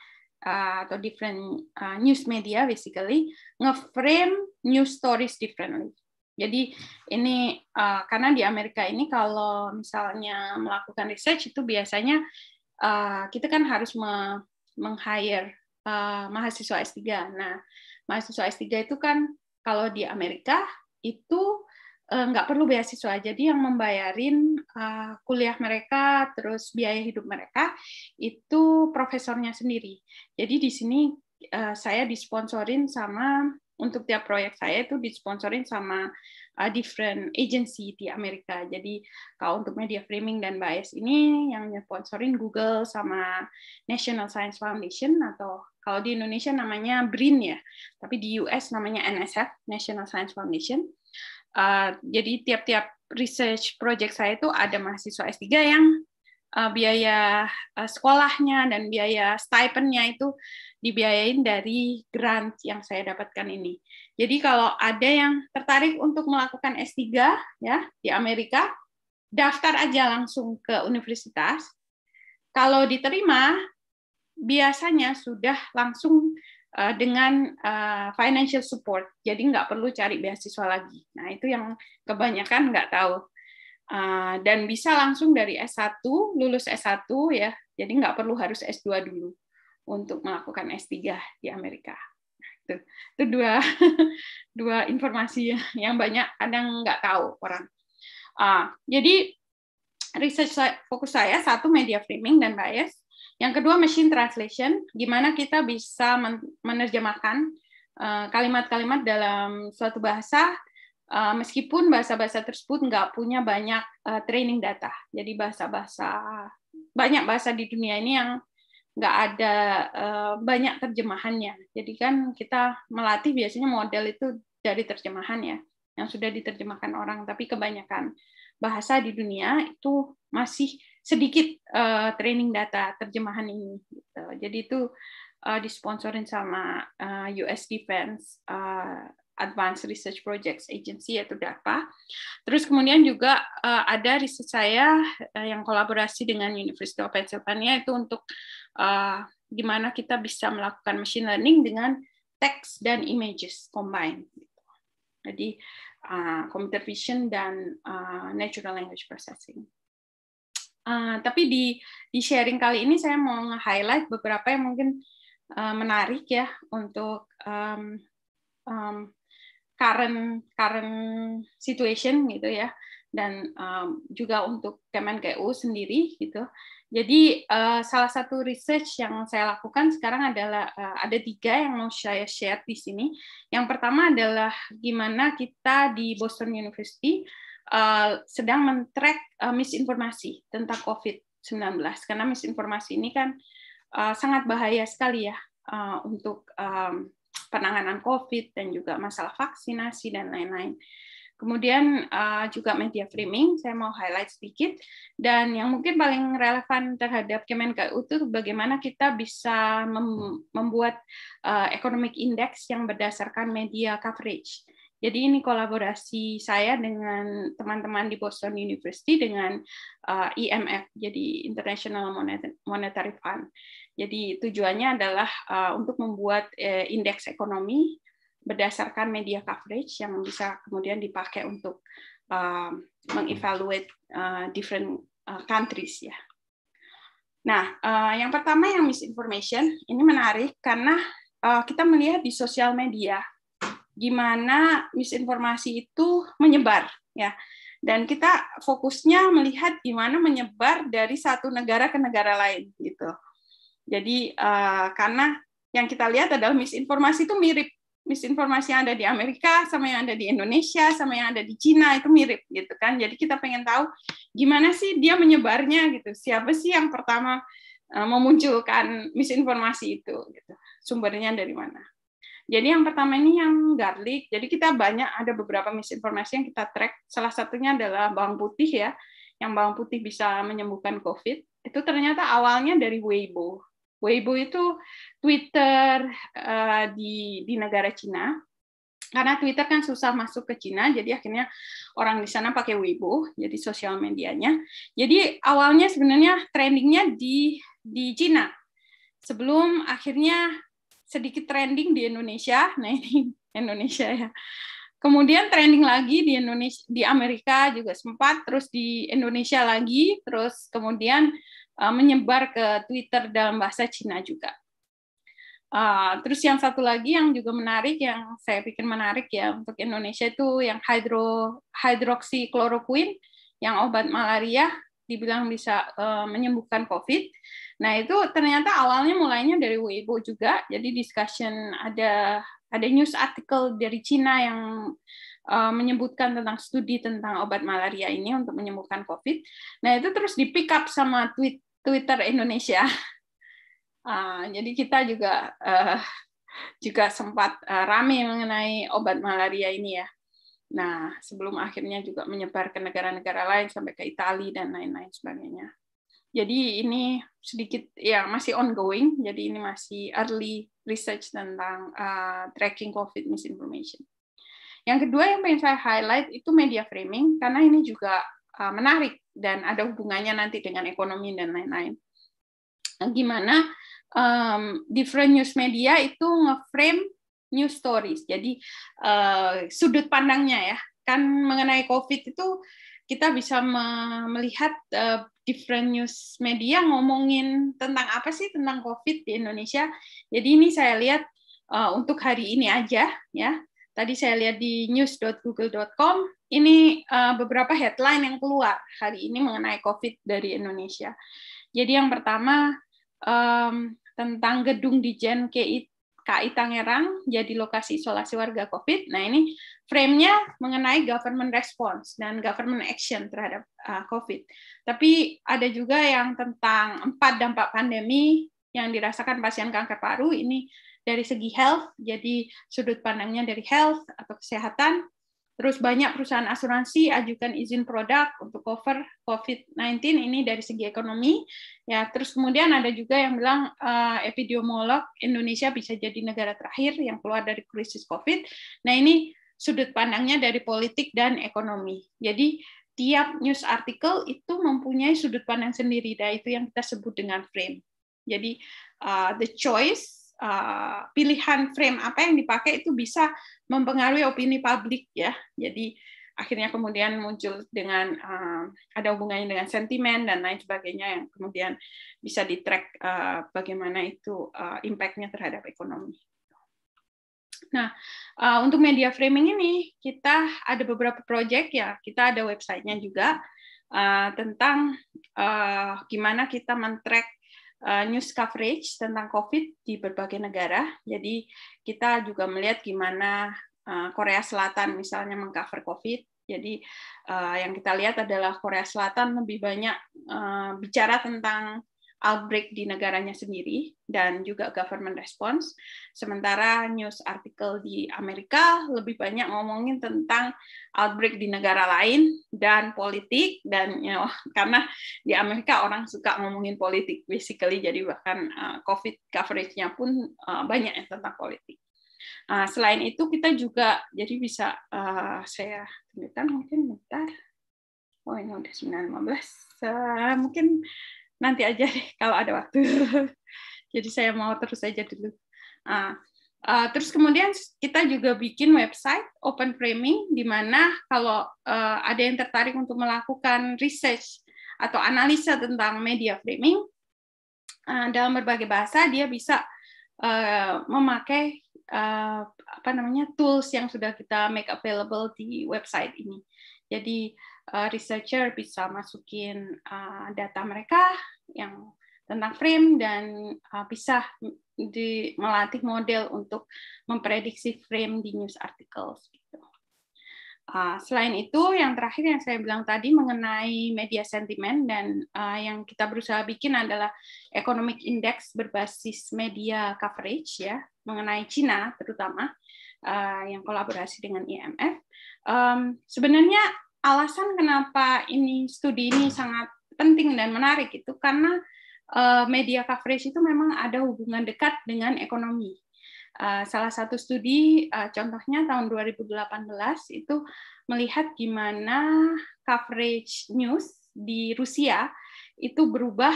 uh, atau different uh, news media basically ngeframe news stories differently. Jadi ini uh, karena di Amerika ini kalau misalnya melakukan research itu biasanya uh, kita kan harus me meng-hire uh, mahasiswa S3. Nah, mahasiswa S3 itu kan kalau di Amerika itu Eh, nggak perlu beasiswa jadi yang membayarin eh, kuliah mereka terus biaya hidup mereka itu profesornya sendiri jadi di sini eh, saya disponsorin sama untuk tiap proyek saya itu disponsorin sama different agency di Amerika jadi kalau untuk media framing dan bias ini yang sponsorin Google sama National Science Foundation atau kalau di Indonesia namanya BRIN ya tapi di US namanya NSF National Science Foundation Eh, jadi tiap-tiap research project saya itu ada mahasiswa S3 yang uh, biaya uh, sekolahnya dan biaya stipendnya itu dibiayain dari grant yang saya dapatkan ini. Jadi kalau ada yang tertarik untuk melakukan S3 ya di Amerika, daftar aja langsung ke universitas. Kalau diterima, biasanya sudah langsung uh, dengan uh, financial support. Jadi nggak perlu cari beasiswa lagi. Nah itu yang kebanyakan nggak tahu. Uh, dan bisa langsung dari S1 lulus S1 ya. Jadi nggak perlu harus S2 dulu untuk melakukan S3 di Amerika. Nah, itu, itu dua dua informasi yang banyak kadang nggak tahu orang. Uh, jadi research fokus saya satu media framing dan bias, yang kedua machine translation, gimana kita bisa menerjemahkan eh, kalimat-kalimat dalam suatu bahasa eh, meskipun bahasa-bahasa tersebut nggak punya banyak eh, training data. Jadi bahasa-bahasa banyak bahasa di dunia ini yang nggak ada banyak terjemahannya. Jadi kan kita melatih biasanya model itu dari terjemahan ya, yang sudah diterjemahkan orang. Tapi kebanyakan bahasa di dunia itu masih sedikit uh, training data terjemahan ini. Gitu. Jadi itu uh, disponsorin sama uh, eh, US Defense uh, Advanced Research Projects Agency atau DARPA. Terus kemudian juga uh, ada riset saya uh, yang kolaborasi dengan University of Pennsylvania itu untuk uh, gimana kita bisa melakukan machine learning dengan teks dan images combined. Gitu. Jadi uh, computer vision dan uh, natural language processing. Ah, tapi di di sharing kali ini saya mau nge-highlight beberapa yang mungkin uh, menarik ya untuk um, um, current current situation gitu ya dan um, juga untuk Kemenkeu sendiri gitu. Jadi uh, salah satu research yang saya lakukan sekarang adalah uh, ada tiga yang mau saya share di sini. Yang pertama adalah gimana kita di Boston University Eh, sedang men-track eh, misinformasi tentang COVID-19 karena misinformasi ini kan eh, sangat bahaya sekali ya untuk penanganan COVID dan juga masalah vaksinasi dan lain-lain. Kemudian juga media framing, saya mau highlight sedikit. Dan yang mungkin paling relevan terhadap Kemenkeu itu bagaimana kita bisa membuat economic index yang berdasarkan media coverage. Jadi ini kolaborasi saya dengan teman-teman di Boston University dengan eh, IMF, jadi International Monetary Fund. Jadi tujuannya adalah eh, untuk membuat eh, indeks ekonomi berdasarkan media coverage yang bisa kemudian dipakai untuk uh, mengevaluate uh, different uh, countries ya. Nah, uh, yang pertama yang misinformation ini menarik karena uh, kita melihat di sosial media gimana misinformasi itu menyebar ya dan kita fokusnya melihat gimana menyebar dari satu negara ke negara lain gitu jadi eh, karena yang kita lihat adalah misinformasi itu mirip misinformasi yang ada di Amerika sama yang ada di Indonesia sama yang ada di Cina itu mirip gitu kan jadi kita pengen tahu gimana sih dia menyebarnya gitu siapa sih yang pertama eh, memunculkan misinformasi itu gitu. sumbernya dari mana jadi yang pertama ini yang garlic. Jadi kita banyak ada beberapa misinformasi yang kita track. Salah satunya adalah bawang putih ya, yang bawang putih bisa menyembuhkan COVID. Itu ternyata awalnya dari Weibo. Weibo itu Twitter uh, di di negara Cina. Karena Twitter kan susah masuk ke Cina, jadi akhirnya orang di sana pakai Weibo, jadi sosial medianya. Jadi awalnya sebenarnya trendingnya di di Cina, sebelum akhirnya sedikit trending di Indonesia. Nah ini Indonesia ya. Kemudian trending lagi di Indonesia, di Amerika juga sempat, terus di Indonesia lagi, terus kemudian uh, menyebar ke Twitter dalam bahasa Cina juga. Uh, terus yang satu lagi yang juga menarik, yang saya pikir menarik ya untuk Indonesia itu yang hidro hydroxychloroquine, yang obat malaria, dibilang bisa uh, menyembuhkan COVID. Nah, itu ternyata awalnya mulainya dari Weibo juga. Jadi discussion ada ada news artikel dari Cina yang uh, menyebutkan tentang studi tentang obat malaria ini untuk menyembuhkan COVID. Nah, itu terus di pick up sama tweet, Twitter Indonesia. Uh, jadi kita juga uh, juga sempat uh, rame mengenai obat malaria ini ya. Nah, sebelum akhirnya juga menyebar ke negara-negara lain sampai ke Italia dan lain-lain sebagainya. Jadi ini sedikit ya masih ongoing, jadi ini masih early research tentang uh, tracking COVID misinformation. Yang kedua yang pengen saya highlight itu media framing, karena ini juga uh, menarik dan ada hubungannya nanti dengan ekonomi dan lain-lain. Nah, gimana um, different news media itu ngeframe news stories. Jadi uh, sudut pandangnya ya, kan mengenai COVID itu kita bisa me melihat uh, different news media ngomongin tentang apa sih tentang COVID di Indonesia. Jadi ini saya lihat uh, untuk hari ini aja ya. Tadi saya lihat di news.google.com ini uh, beberapa headline yang keluar hari ini mengenai COVID dari Indonesia. Jadi yang pertama um, tentang gedung di Jen KI Tangerang jadi lokasi isolasi warga COVID. Nah ini framenya mengenai government response dan government action terhadap uh, COVID. Tapi ada juga yang tentang empat dampak pandemi yang dirasakan pasien kanker paru ini dari segi health, jadi sudut pandangnya dari health atau kesehatan, Terus banyak perusahaan asuransi ajukan izin produk untuk cover COVID-19 ini dari segi ekonomi. Ya, terus kemudian ada juga yang bilang uh, epidemiolog Indonesia bisa jadi negara terakhir yang keluar dari krisis COVID. Nah, ini sudut pandangnya dari politik dan ekonomi. Jadi tiap news artikel itu mempunyai sudut pandang sendiri, yaitu nah, yang kita sebut dengan frame. Jadi uh, the choice Eh, pilihan frame apa yang dipakai itu bisa mempengaruhi opini publik ya. Jadi akhirnya kemudian muncul dengan uh, ada hubungannya dengan sentimen dan lain sebagainya yang kemudian bisa di track uh, eh, bagaimana itu uh, impactnya terhadap ekonomi. Nah, uh, untuk media framing ini kita ada beberapa project ya, kita ada websitenya juga uh, tentang uh, gimana kita mentrack track Eh, news coverage tentang COVID di berbagai negara. Jadi kita juga melihat gimana eh, Korea Selatan misalnya mengcover COVID. Jadi eh, yang kita lihat adalah Korea Selatan lebih banyak bicara tentang outbreak di negaranya sendiri dan juga government response. Sementara news artikel di Amerika lebih banyak ngomongin tentang outbreak di negara lain dan politik dan you ya, know, karena di Amerika orang suka ngomongin politik basically jadi bahkan uh, COVID coverage-nya pun uh, banyak yang tentang politik. Uh, selain itu kita juga jadi bisa uh, eh, saya tunjukkan mungkin bentar. Oh ini udah 9.15. Uh, mungkin nanti aja deh kalau ada waktu. Jadi saya mau terus aja dulu. Nah, Uh, terus kemudian kita juga bikin website open framing di mana kalau uh, ada yang tertarik untuk melakukan research atau analisa tentang media framing uh, dalam berbagai bahasa dia bisa uh, memakai uh, apa namanya tools yang sudah kita make available di website ini. Jadi Eh, researcher bisa masukin uh, data mereka yang tentang frame dan uh, bisa di, melatih model untuk memprediksi frame di news articles. Uh, selain itu, yang terakhir yang saya bilang tadi mengenai media sentiment dan uh, yang kita berusaha bikin adalah economic index berbasis media coverage ya mengenai Cina terutama uh, yang kolaborasi dengan IMF. Um, sebenarnya alasan kenapa ini studi ini sangat penting dan menarik itu karena eh, media coverage itu memang ada hubungan dekat dengan ekonomi. Eh, salah satu studi eh, contohnya tahun 2018 itu melihat gimana coverage news di Rusia itu berubah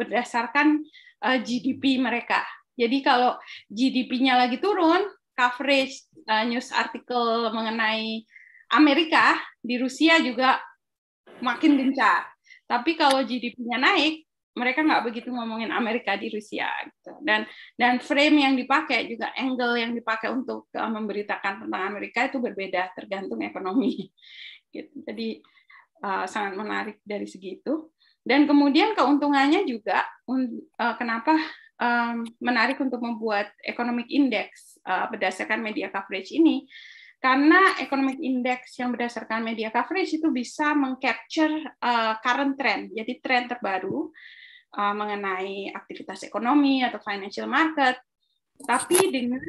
berdasarkan GDP mereka. Jadi kalau GDP-nya lagi turun, coverage news artikel mengenai Amerika, di Rusia juga makin gencar. Tapi kalau GDP-nya naik, mereka nggak begitu ngomongin Amerika di Rusia gitu. Dan dan frame yang dipakai juga angle yang dipakai untuk eh, memberitakan tentang Amerika itu berbeda tergantung ekonomi. Gitu. Jadi uh, sangat menarik dari segi itu. Dan kemudian keuntungannya juga uh, kenapa um, menarik untuk membuat economic index uh, berdasarkan media coverage ini karena economic index yang berdasarkan media coverage itu bisa mengcapture uh, current trend, jadi trend terbaru uh, mengenai aktivitas ekonomi atau financial market, tapi dengan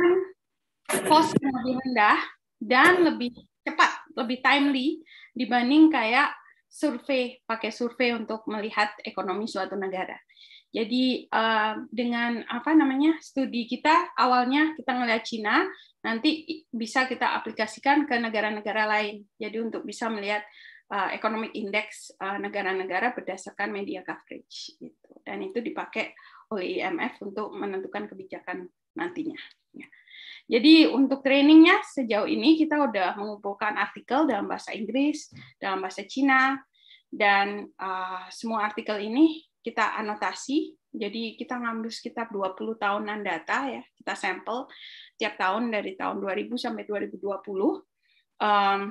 cost yang lebih rendah dan lebih cepat, lebih timely dibanding kayak survei pakai survei untuk melihat ekonomi suatu negara. Jadi uh, dengan apa namanya studi kita awalnya kita ngelihat Cina, nanti bisa kita aplikasikan ke negara-negara lain. Jadi untuk bisa melihat uh, economic index negara eh, negara-negara berdasarkan media coverage gitu. Dan itu dipakai oleh IMF untuk menentukan kebijakan nantinya. Ya. Jadi untuk trainingnya sejauh ini kita sudah mengumpulkan artikel dalam bahasa Inggris, dalam bahasa Cina, dan uh, semua artikel ini kita anotasi. Jadi kita ngambil sekitar 20 tahunan data ya, kita sampel tiap tahun dari tahun 2000 sampai 2020. Um,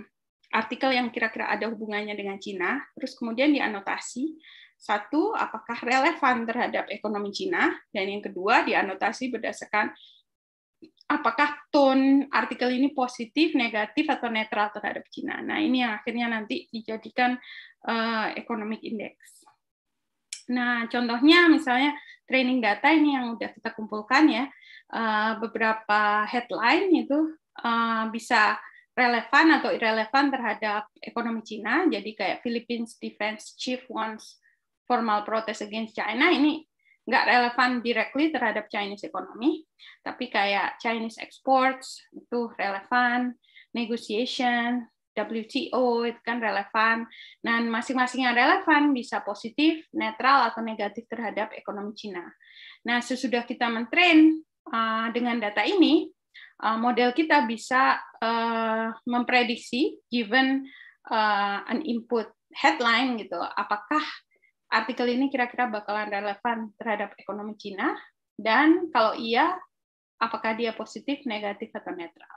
artikel yang kira-kira ada hubungannya dengan Cina, terus kemudian dianotasi. Satu, apakah relevan terhadap ekonomi Cina? Dan yang kedua, dianotasi berdasarkan apakah tone artikel ini positif, negatif, atau netral terhadap Cina. Nah, ini yang akhirnya nanti dijadikan uh, economic index. Nah, contohnya misalnya training data ini yang sudah kita kumpulkan ya, eh, beberapa headline itu eh, bisa relevan atau irrelevan terhadap ekonomi Cina. Jadi kayak Philippines Defense Chief wants formal protest against China ini nggak relevan directly terhadap Chinese economy, tapi kayak Chinese exports itu relevan, negotiation, WTO itu kan relevan. Dan nah, masing-masing yang relevan bisa positif, netral, atau negatif terhadap ekonomi Cina. Nah, sesudah kita mentrain uh, dengan data ini, eh, model kita bisa eh, memprediksi given an input headline gitu, apakah artikel ini kira-kira bakalan relevan terhadap ekonomi Cina dan kalau iya apakah dia positif, negatif atau netral.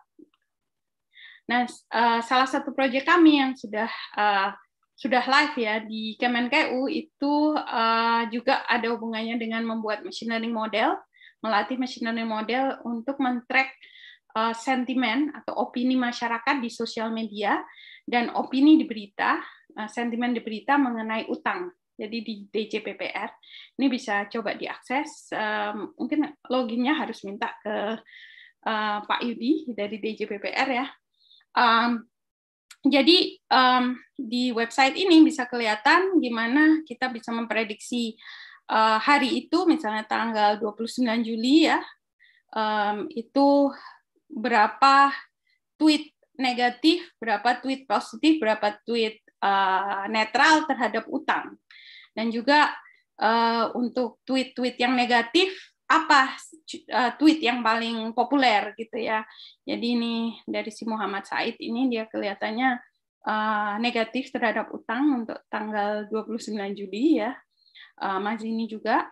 Nah, uh, salah satu proyek kami yang sudah uh, sudah live ya di Kemenkeu itu uh, juga ada hubungannya dengan membuat machine learning model, melatih machine learning model untuk men-track uh, sentimen atau opini masyarakat di sosial media dan opini di berita, uh, sentimen di berita mengenai utang. Jadi di DJPPR ini bisa coba diakses. Um, mungkin loginnya harus minta ke uh, Pak Yudi dari DJPPR ya. Um, jadi um, di website ini bisa kelihatan gimana kita bisa memprediksi uh, hari itu misalnya tanggal 29 Juli ya um, itu berapa tweet negatif, berapa tweet positif, berapa tweet uh, netral terhadap utang. Dan juga uh, untuk tweet-tweet yang negatif apa eh, tweet yang paling populer gitu ya. Jadi ini dari si Muhammad Said ini dia kelihatannya uh, negatif terhadap utang untuk tanggal 29 Juli ya. Uh, eh, ini juga.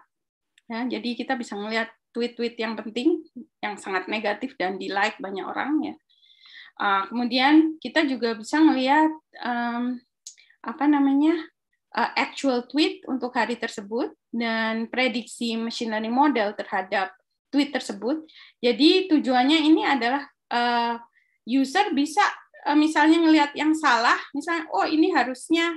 Ya, jadi kita bisa melihat tweet-tweet yang penting yang sangat negatif dan di like banyak orang ya. Uh, kemudian kita juga bisa melihat um, apa namanya uh, actual tweet untuk hari tersebut dan prediksi machine learning model terhadap tweet tersebut. Jadi tujuannya ini adalah uh, user bisa uh, misalnya ngelihat yang salah, misalnya oh ini harusnya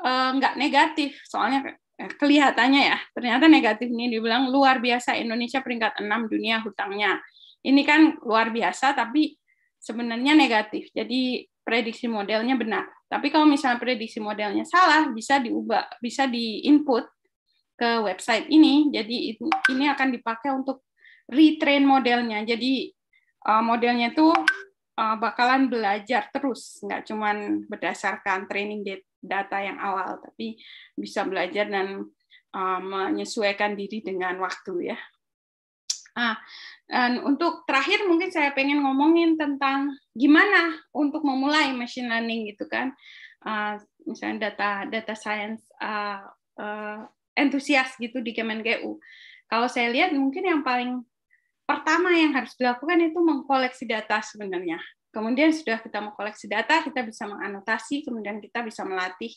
uh, nggak negatif, soalnya kelihatannya ya ternyata negatif ini dibilang luar biasa Indonesia peringkat 6 dunia hutangnya. Ini kan luar biasa tapi sebenarnya negatif. Jadi prediksi modelnya benar. Tapi kalau misalnya prediksi modelnya salah, bisa diubah, bisa diinput ke website ini. Jadi ini akan dipakai untuk retrain modelnya. Jadi eh, modelnya itu eh, bakalan belajar terus, nggak cuma berdasarkan training data yang awal, tapi bisa belajar dan eh, menyesuaikan diri dengan waktu ya. Ah, dan untuk terakhir mungkin saya pengen ngomongin tentang gimana untuk memulai machine learning gitu kan, uh, misalnya data data science uh, uh, entusias gitu di Kemenku. Kalau saya lihat mungkin yang paling pertama yang harus dilakukan itu mengkoleksi data sebenarnya. Kemudian sudah kita mengkoleksi data, kita bisa menganotasi, kemudian kita bisa melatih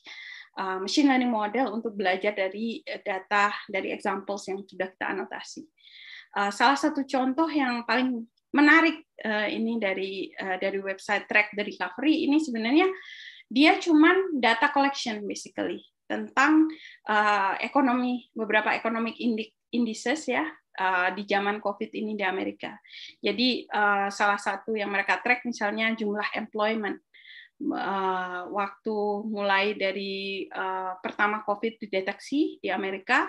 uh, machine learning model untuk belajar dari eh, data, dari examples yang sudah kita anotasi. Eh, salah satu contoh yang paling menarik eh, ini dari eh, dari website Track the Recovery ini sebenarnya dia cuman data collection basically tentang uh, ekonomi beberapa economic indices ya uh, di zaman COVID ini di Amerika. Jadi uh, salah satu yang mereka track misalnya jumlah employment uh, waktu mulai dari uh, pertama COVID dideteksi di Amerika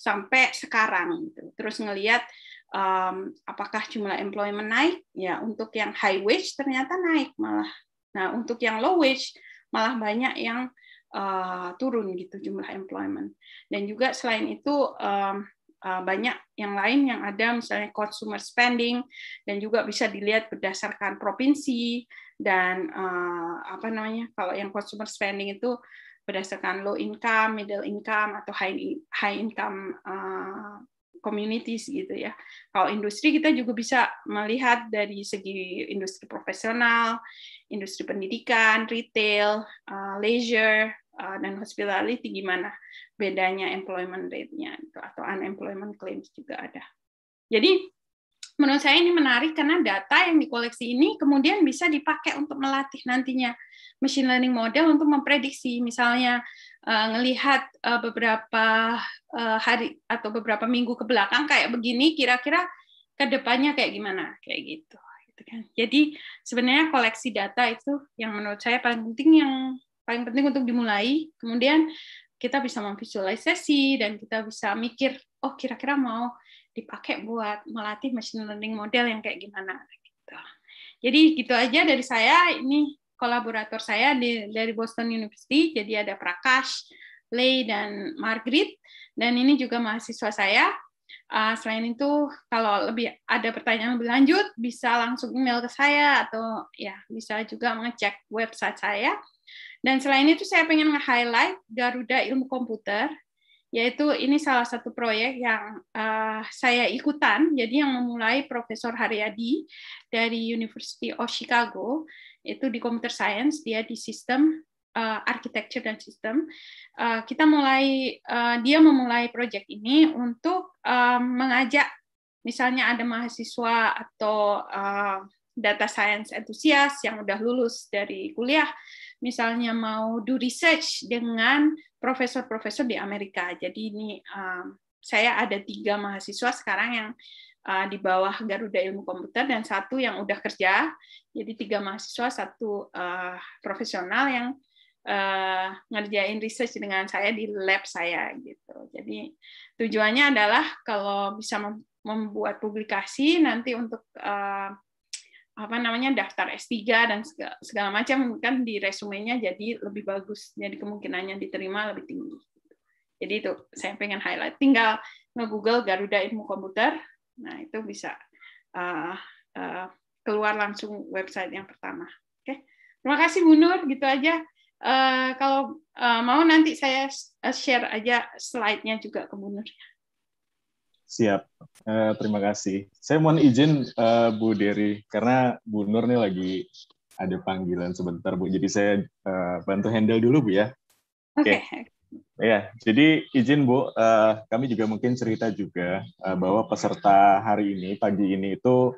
sampai sekarang gitu. Terus ngelihat um, apakah jumlah employment naik? Ya, untuk yang high wage ternyata naik malah. Nah, untuk yang low wage malah banyak yang uh, turun gitu jumlah employment. Dan juga selain itu um, uh, banyak yang lain yang ada misalnya consumer spending dan juga bisa dilihat berdasarkan provinsi dan uh, apa namanya kalau yang consumer spending itu berdasarkan low income, middle income, atau high, high income uh, communities gitu ya. Kalau industri kita juga bisa melihat dari segi industri profesional, industri pendidikan, retail, uh, leisure, uh, dan hospitality gimana bedanya employment rate-nya gitu, atau unemployment claims juga ada. Jadi menurut saya ini menarik karena data yang dikoleksi ini kemudian bisa dipakai untuk melatih nantinya machine learning model untuk memprediksi misalnya uh, beberapa eh, hari atau beberapa minggu ke belakang kayak begini kira-kira kedepannya kayak gimana kayak gitu, gitu kan. Jadi sebenarnya koleksi data itu yang menurut saya paling penting yang paling penting untuk dimulai. Kemudian kita bisa memvisualisasi dan kita bisa mikir, oh kira-kira mau dipakai buat melatih machine learning model yang kayak gimana gitu. Jadi gitu aja dari saya ini kolaborator saya di, dari Boston University. Jadi ada Prakash, Lei dan Margaret dan ini juga mahasiswa saya. Uh, selain itu kalau lebih ada pertanyaan lebih lanjut bisa langsung email ke saya atau ya bisa juga mengecek website saya. Dan selain itu saya pengen nge-highlight Garuda Ilmu Komputer yaitu ini salah satu proyek yang uh, saya ikutan, jadi yang memulai Profesor Haryadi dari University of Chicago, itu di Computer Science, dia di sistem uh, eh, architecture dan sistem. Uh, kita mulai, uh, dia memulai proyek ini untuk uh, mengajak, misalnya ada mahasiswa atau uh, data science enthusiast yang udah lulus dari kuliah, misalnya mau do research dengan profesor-profesor di Amerika. Jadi ini um, saya ada tiga mahasiswa sekarang yang uh, di bawah Garuda Ilmu Komputer dan satu yang udah kerja. Jadi tiga mahasiswa, satu uh, profesional yang uh, ngerjain research dengan saya di lab saya gitu. Jadi tujuannya adalah kalau bisa membuat publikasi nanti untuk uh, apa namanya daftar S3 dan segala, segala macam kan di resumenya jadi lebih bagus jadi kemungkinannya diterima lebih tinggi jadi itu saya pengen highlight tinggal nge-google Garuda Ilmu Komputer nah itu bisa uh, uh, keluar langsung website yang pertama oke okay. terima kasih Bu Nur gitu aja uh, kalau uh, mau nanti saya share aja slide-nya juga ke Bu Nur Siap. Uh, terima kasih. Saya mohon izin uh, Bu Dery karena Bu Nur nih lagi ada panggilan sebentar Bu. Jadi saya uh, bantu handle dulu Bu ya. Oke. Okay. Okay. Ya, jadi izin Bu, uh, kami juga mungkin cerita juga uh, bahwa peserta hari ini pagi ini itu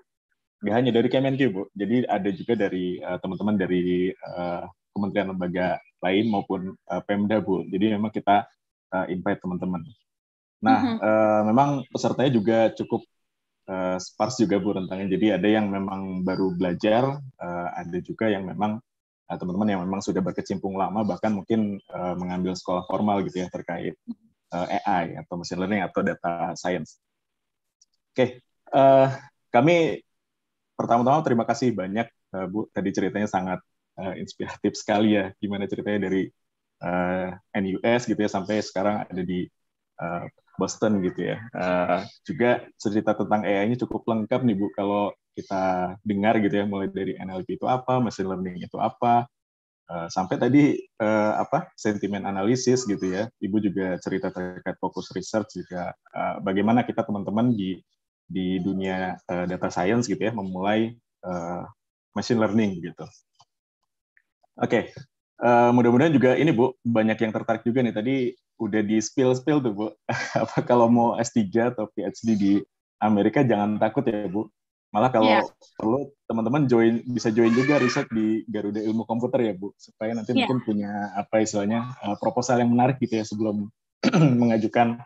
nggak hanya dari Kemenkyu Bu, jadi ada juga dari teman-teman uh, dari uh, kementerian lembaga lain maupun uh, Pemda Bu. Jadi memang kita uh, invite teman-teman. Nah, mm -hmm. uh, memang pesertanya juga cukup uh, sparse juga Bu rentangnya. Jadi ada yang memang baru belajar, uh, ada juga yang memang teman-teman uh, yang memang sudah berkecimpung lama, bahkan mungkin uh, mengambil sekolah formal gitu ya terkait uh, AI atau machine learning atau data science. Oke, okay. uh, kami pertama-tama terima kasih banyak uh, Bu. Tadi ceritanya sangat uh, inspiratif sekali ya, gimana ceritanya dari uh, NUS gitu ya sampai sekarang ada di Eh, Boston gitu ya. Uh, juga cerita tentang AI-nya cukup lengkap nih Bu kalau kita dengar gitu ya mulai dari NLP itu apa, machine learning itu apa, uh, sampai tadi uh, apa sentimen analisis gitu ya. Ibu juga cerita terkait fokus research juga uh, bagaimana kita teman-teman di di dunia uh, data science gitu ya memulai uh, machine learning gitu. Oke, okay. uh, mudah-mudahan juga ini Bu banyak yang tertarik juga nih tadi udah di spill spill tuh bu apa kalau mau S3 atau PhD di Amerika jangan takut ya bu malah kalau yeah. perlu teman-teman join bisa join juga riset di Garuda Ilmu Komputer ya bu supaya nanti yeah. mungkin punya apa istilahnya eh, proposal yang menarik gitu ya sebelum mengajukan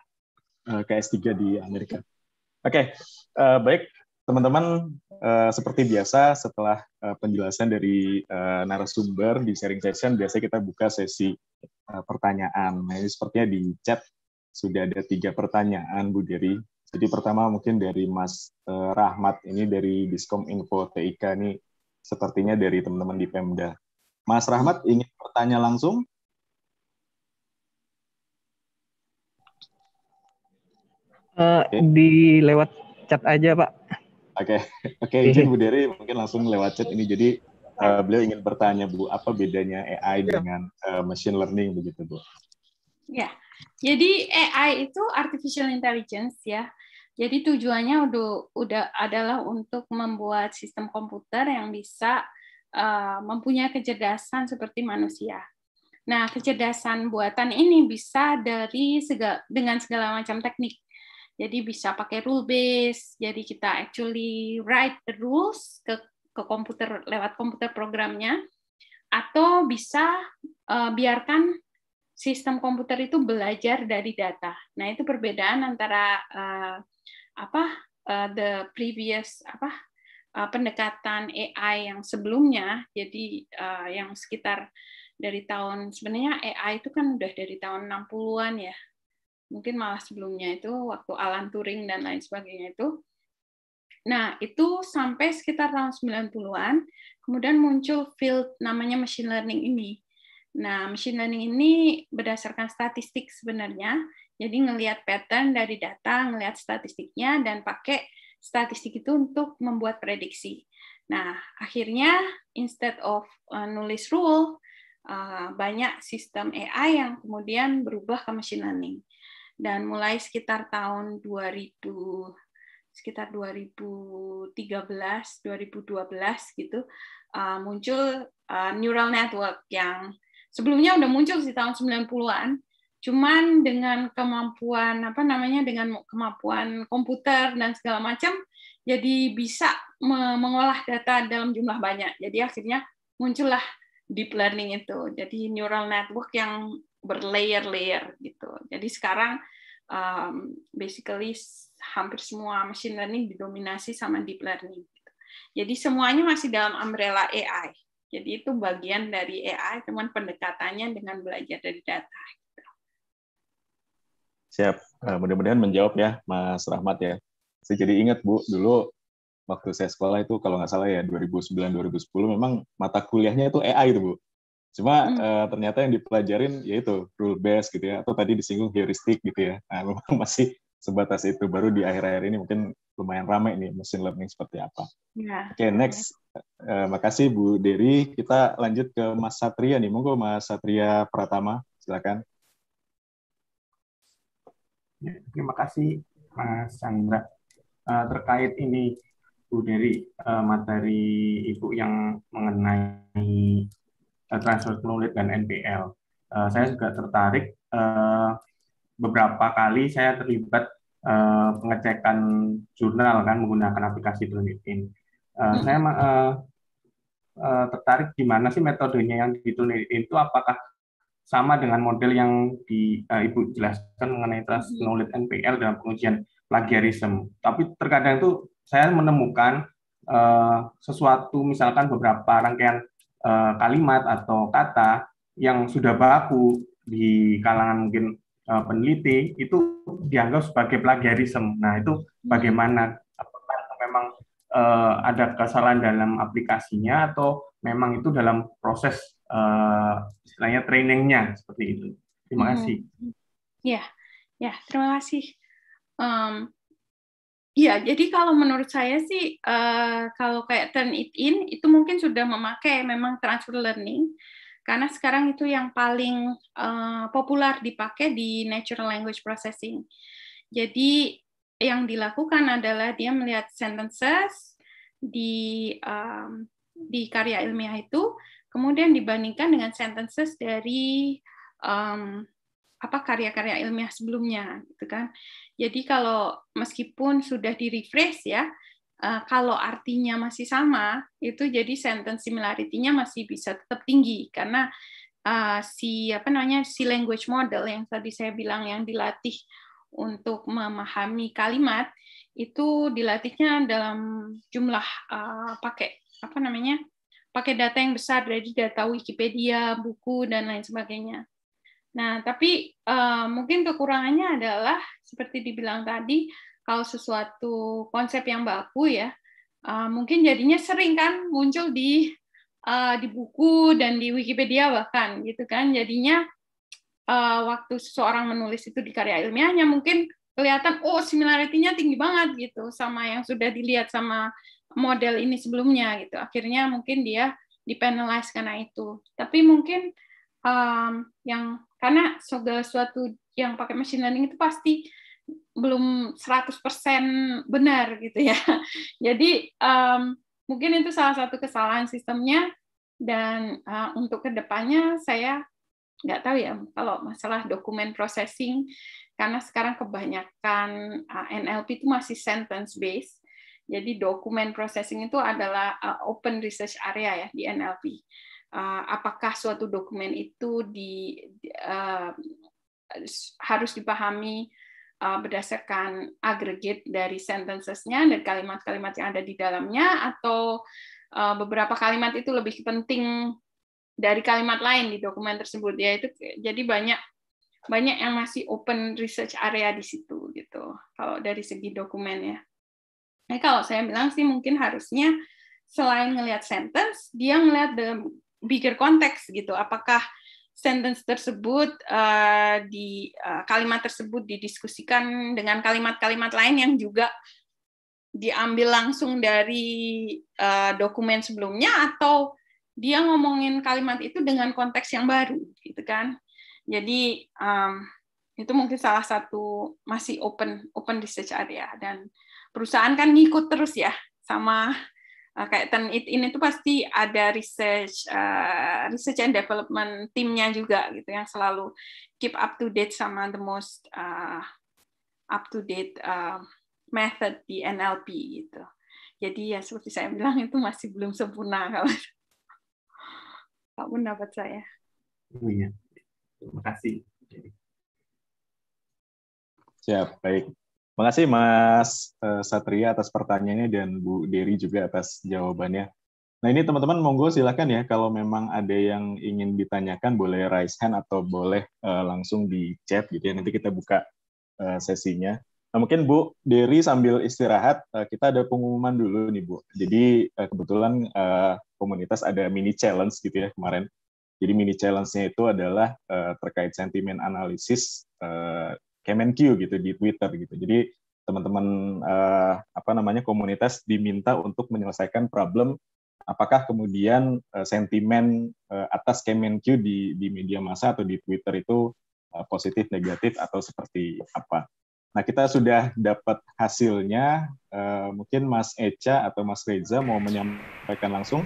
eh, ke S3 di Amerika. Oke, okay. uh, eh, baik teman-teman uh, seperti biasa setelah uh, penjelasan dari uh, narasumber di sharing session biasanya kita buka sesi uh, pertanyaan. Nah, ini sepertinya di chat sudah ada tiga pertanyaan Bu Diri Jadi pertama mungkin dari Mas uh, Rahmat ini dari Diskom Info TIK ini sepertinya dari teman-teman di Pemda. Mas Rahmat ingin bertanya langsung? Uh, di lewat chat aja Pak. Oke, oke okay, iya. izin Bu Dery mungkin langsung lewat chat ini. Jadi uh, beliau ingin bertanya Bu, apa bedanya AI yeah. dengan uh, machine learning begitu Bu? Ya, jadi AI itu artificial intelligence ya. Jadi tujuannya udah, udah adalah untuk membuat sistem komputer yang bisa uh, mempunyai kecerdasan seperti manusia. Nah, kecerdasan buatan ini bisa dari segala, dengan segala macam teknik jadi bisa pakai rule base, Jadi kita actually write the rules ke ke komputer lewat komputer programnya atau bisa uh, biarkan sistem komputer itu belajar dari data. Nah, itu perbedaan antara uh, apa uh, the previous apa uh, pendekatan AI yang sebelumnya. Jadi uh, yang sekitar dari tahun sebenarnya AI itu kan udah dari tahun 60-an ya mungkin malah sebelumnya itu waktu Alan Turing dan lain sebagainya itu. Nah, itu sampai sekitar tahun 90-an, kemudian muncul field namanya machine learning ini. Nah, machine learning ini berdasarkan statistik sebenarnya, jadi ngelihat pattern dari data, ngelihat statistiknya, dan pakai statistik itu untuk membuat prediksi. Nah, akhirnya instead of uh, nulis rule, uh, banyak sistem AI yang kemudian berubah ke machine learning dan mulai sekitar tahun 2000 sekitar 2013 2012 gitu uh, muncul uh, neural network yang sebelumnya udah muncul di tahun 90-an cuman dengan kemampuan apa namanya dengan kemampuan komputer dan segala macam jadi bisa mengolah data dalam jumlah banyak jadi akhirnya muncullah deep learning itu jadi neural network yang berlayer-layer gitu. Jadi sekarang um, basically hampir semua machine learning didominasi sama deep learning. Gitu. Jadi semuanya masih dalam umbrella AI. Jadi itu bagian dari AI, cuman pendekatannya dengan belajar dari data. Gitu. Siap. Eh, mudah-mudahan menjawab ya, Mas Rahmat ya. Saya jadi ingat Bu, dulu waktu saya sekolah itu kalau nggak salah ya 2009-2010 memang mata kuliahnya itu AI itu Bu. Cuma hmm. uh, ternyata yang dipelajarin yaitu rule based gitu ya atau tadi disinggung heuristik gitu ya. Nah, memang masih sebatas itu baru di akhir-akhir ini mungkin lumayan ramai nih machine learning seperti apa. yeah. Oke, okay, next. Uh, makasih Bu Dery. Kita lanjut ke Mas Satria nih. Monggo Mas Satria Pratama, silakan. Ya, terima kasih Mas Sandra Uh, eh, terkait ini Bu Dery, uh, materi Ibu yang mengenai transfer knowledge dan NPL. Uh, eh, saya juga tertarik uh, beberapa kali saya terlibat uh, pengecekan jurnal kan menggunakan aplikasi Trunitin. Uh, hmm. Saya uh, uh, tertarik gimana sih metodenya yang di Trunitin itu apakah sama dengan model yang di uh, Ibu jelaskan mengenai transfer hmm. knowledge NPL dalam pengujian plagiarisme. Tapi terkadang itu saya menemukan uh, sesuatu misalkan beberapa rangkaian Eh, kalimat atau kata yang sudah baku di kalangan mungkin eh, peneliti itu dianggap sebagai plagiarisme. Nah itu hmm. bagaimana? Apakah memang eh, ada kesalahan dalam aplikasinya atau memang itu dalam proses uh, istilahnya trainingnya seperti itu? Terima hmm. kasih. Ya, ya terima kasih. Um, Iya, jadi kalau menurut saya sih uh, kalau kayak turn it in itu mungkin sudah memakai memang transfer learning karena sekarang itu yang paling uh, populer dipakai di natural language processing. Jadi yang dilakukan adalah dia melihat sentences di um, di karya ilmiah itu kemudian dibandingkan dengan sentences dari um, apa karya-karya ilmiah sebelumnya gitu kan. Jadi kalau meskipun sudah di refresh ya, eh, kalau artinya masih sama, itu jadi sentence similarity-nya masih bisa tetap tinggi karena eh, si apa namanya si language model yang tadi saya bilang yang dilatih untuk memahami kalimat itu dilatihnya dalam jumlah eh, pakai apa namanya pakai data yang besar dari data Wikipedia, buku dan lain sebagainya. Nah, tapi uh, mungkin kekurangannya adalah seperti dibilang tadi, kalau sesuatu konsep yang baku ya, uh, mungkin jadinya sering kan muncul di uh, di buku dan di Wikipedia bahkan gitu kan. Jadinya uh, waktu seseorang menulis itu di karya ilmiahnya mungkin kelihatan oh similarity-nya tinggi banget gitu sama yang sudah dilihat sama model ini sebelumnya gitu. Akhirnya mungkin dia dipenalize karena itu. Tapi mungkin um, yang karena segala sesuatu yang pakai machine learning itu pasti belum 100% benar gitu ya. Jadi um, mungkin itu salah satu kesalahan sistemnya dan uh, untuk kedepannya saya nggak tahu ya kalau masalah dokumen processing karena sekarang kebanyakan uh, eh, NLP itu masih sentence based. Jadi dokumen processing itu adalah eh, open research area ya di NLP. Eh, apakah suatu dokumen itu di, uh, harus dipahami uh, berdasarkan agregat dari sentencesnya dan kalimat-kalimat yang ada di dalamnya atau uh, beberapa kalimat itu lebih penting dari kalimat lain di dokumen tersebut ya itu jadi banyak banyak yang masih open research area di situ gitu kalau dari segi dokumen ya. Nah kalau saya bilang sih mungkin harusnya selain ngelihat sentence dia ngelihat the bigger konteks gitu. Apakah sentence tersebut uh, di uh, kalimat tersebut didiskusikan dengan kalimat-kalimat lain yang juga diambil langsung dari uh, dokumen sebelumnya atau dia ngomongin kalimat itu dengan konteks yang baru gitu kan. Jadi um, itu mungkin salah satu masih open open research area dan perusahaan kan ngikut terus ya sama Eh, kayak ten it ini tuh pasti ada research uh, research and development timnya juga gitu yang selalu keep up to date sama the most uh, up to date uh, method di NLP gitu jadi ya seperti saya bilang itu masih belum sempurna kalau Pak dapat saya oh iya terima kasih siap ya, baik Makasih Mas eh, Satria atas pertanyaannya dan Bu Dery juga atas jawabannya. Nah ini teman-teman monggo silakan ya kalau memang ada yang ingin ditanyakan boleh raise hand atau boleh uh, langsung di chat gitu ya. Nanti kita buka uh, sesinya. Nah mungkin Bu Dery sambil istirahat uh, kita ada pengumuman dulu nih Bu. Jadi uh, kebetulan uh, komunitas ada mini challenge gitu ya kemarin. Jadi mini challenge-nya itu adalah uh, terkait sentimen analisis uh, Kemenq gitu di Twitter gitu. Jadi teman-teman uh, apa namanya komunitas diminta untuk menyelesaikan problem apakah kemudian uh, sentimen uh, atas Kemenq di di media massa atau di Twitter itu uh, positif negatif atau seperti apa. Nah, kita sudah dapat hasilnya. uh, mungkin Mas Eca atau Mas Reza mau menyampaikan langsung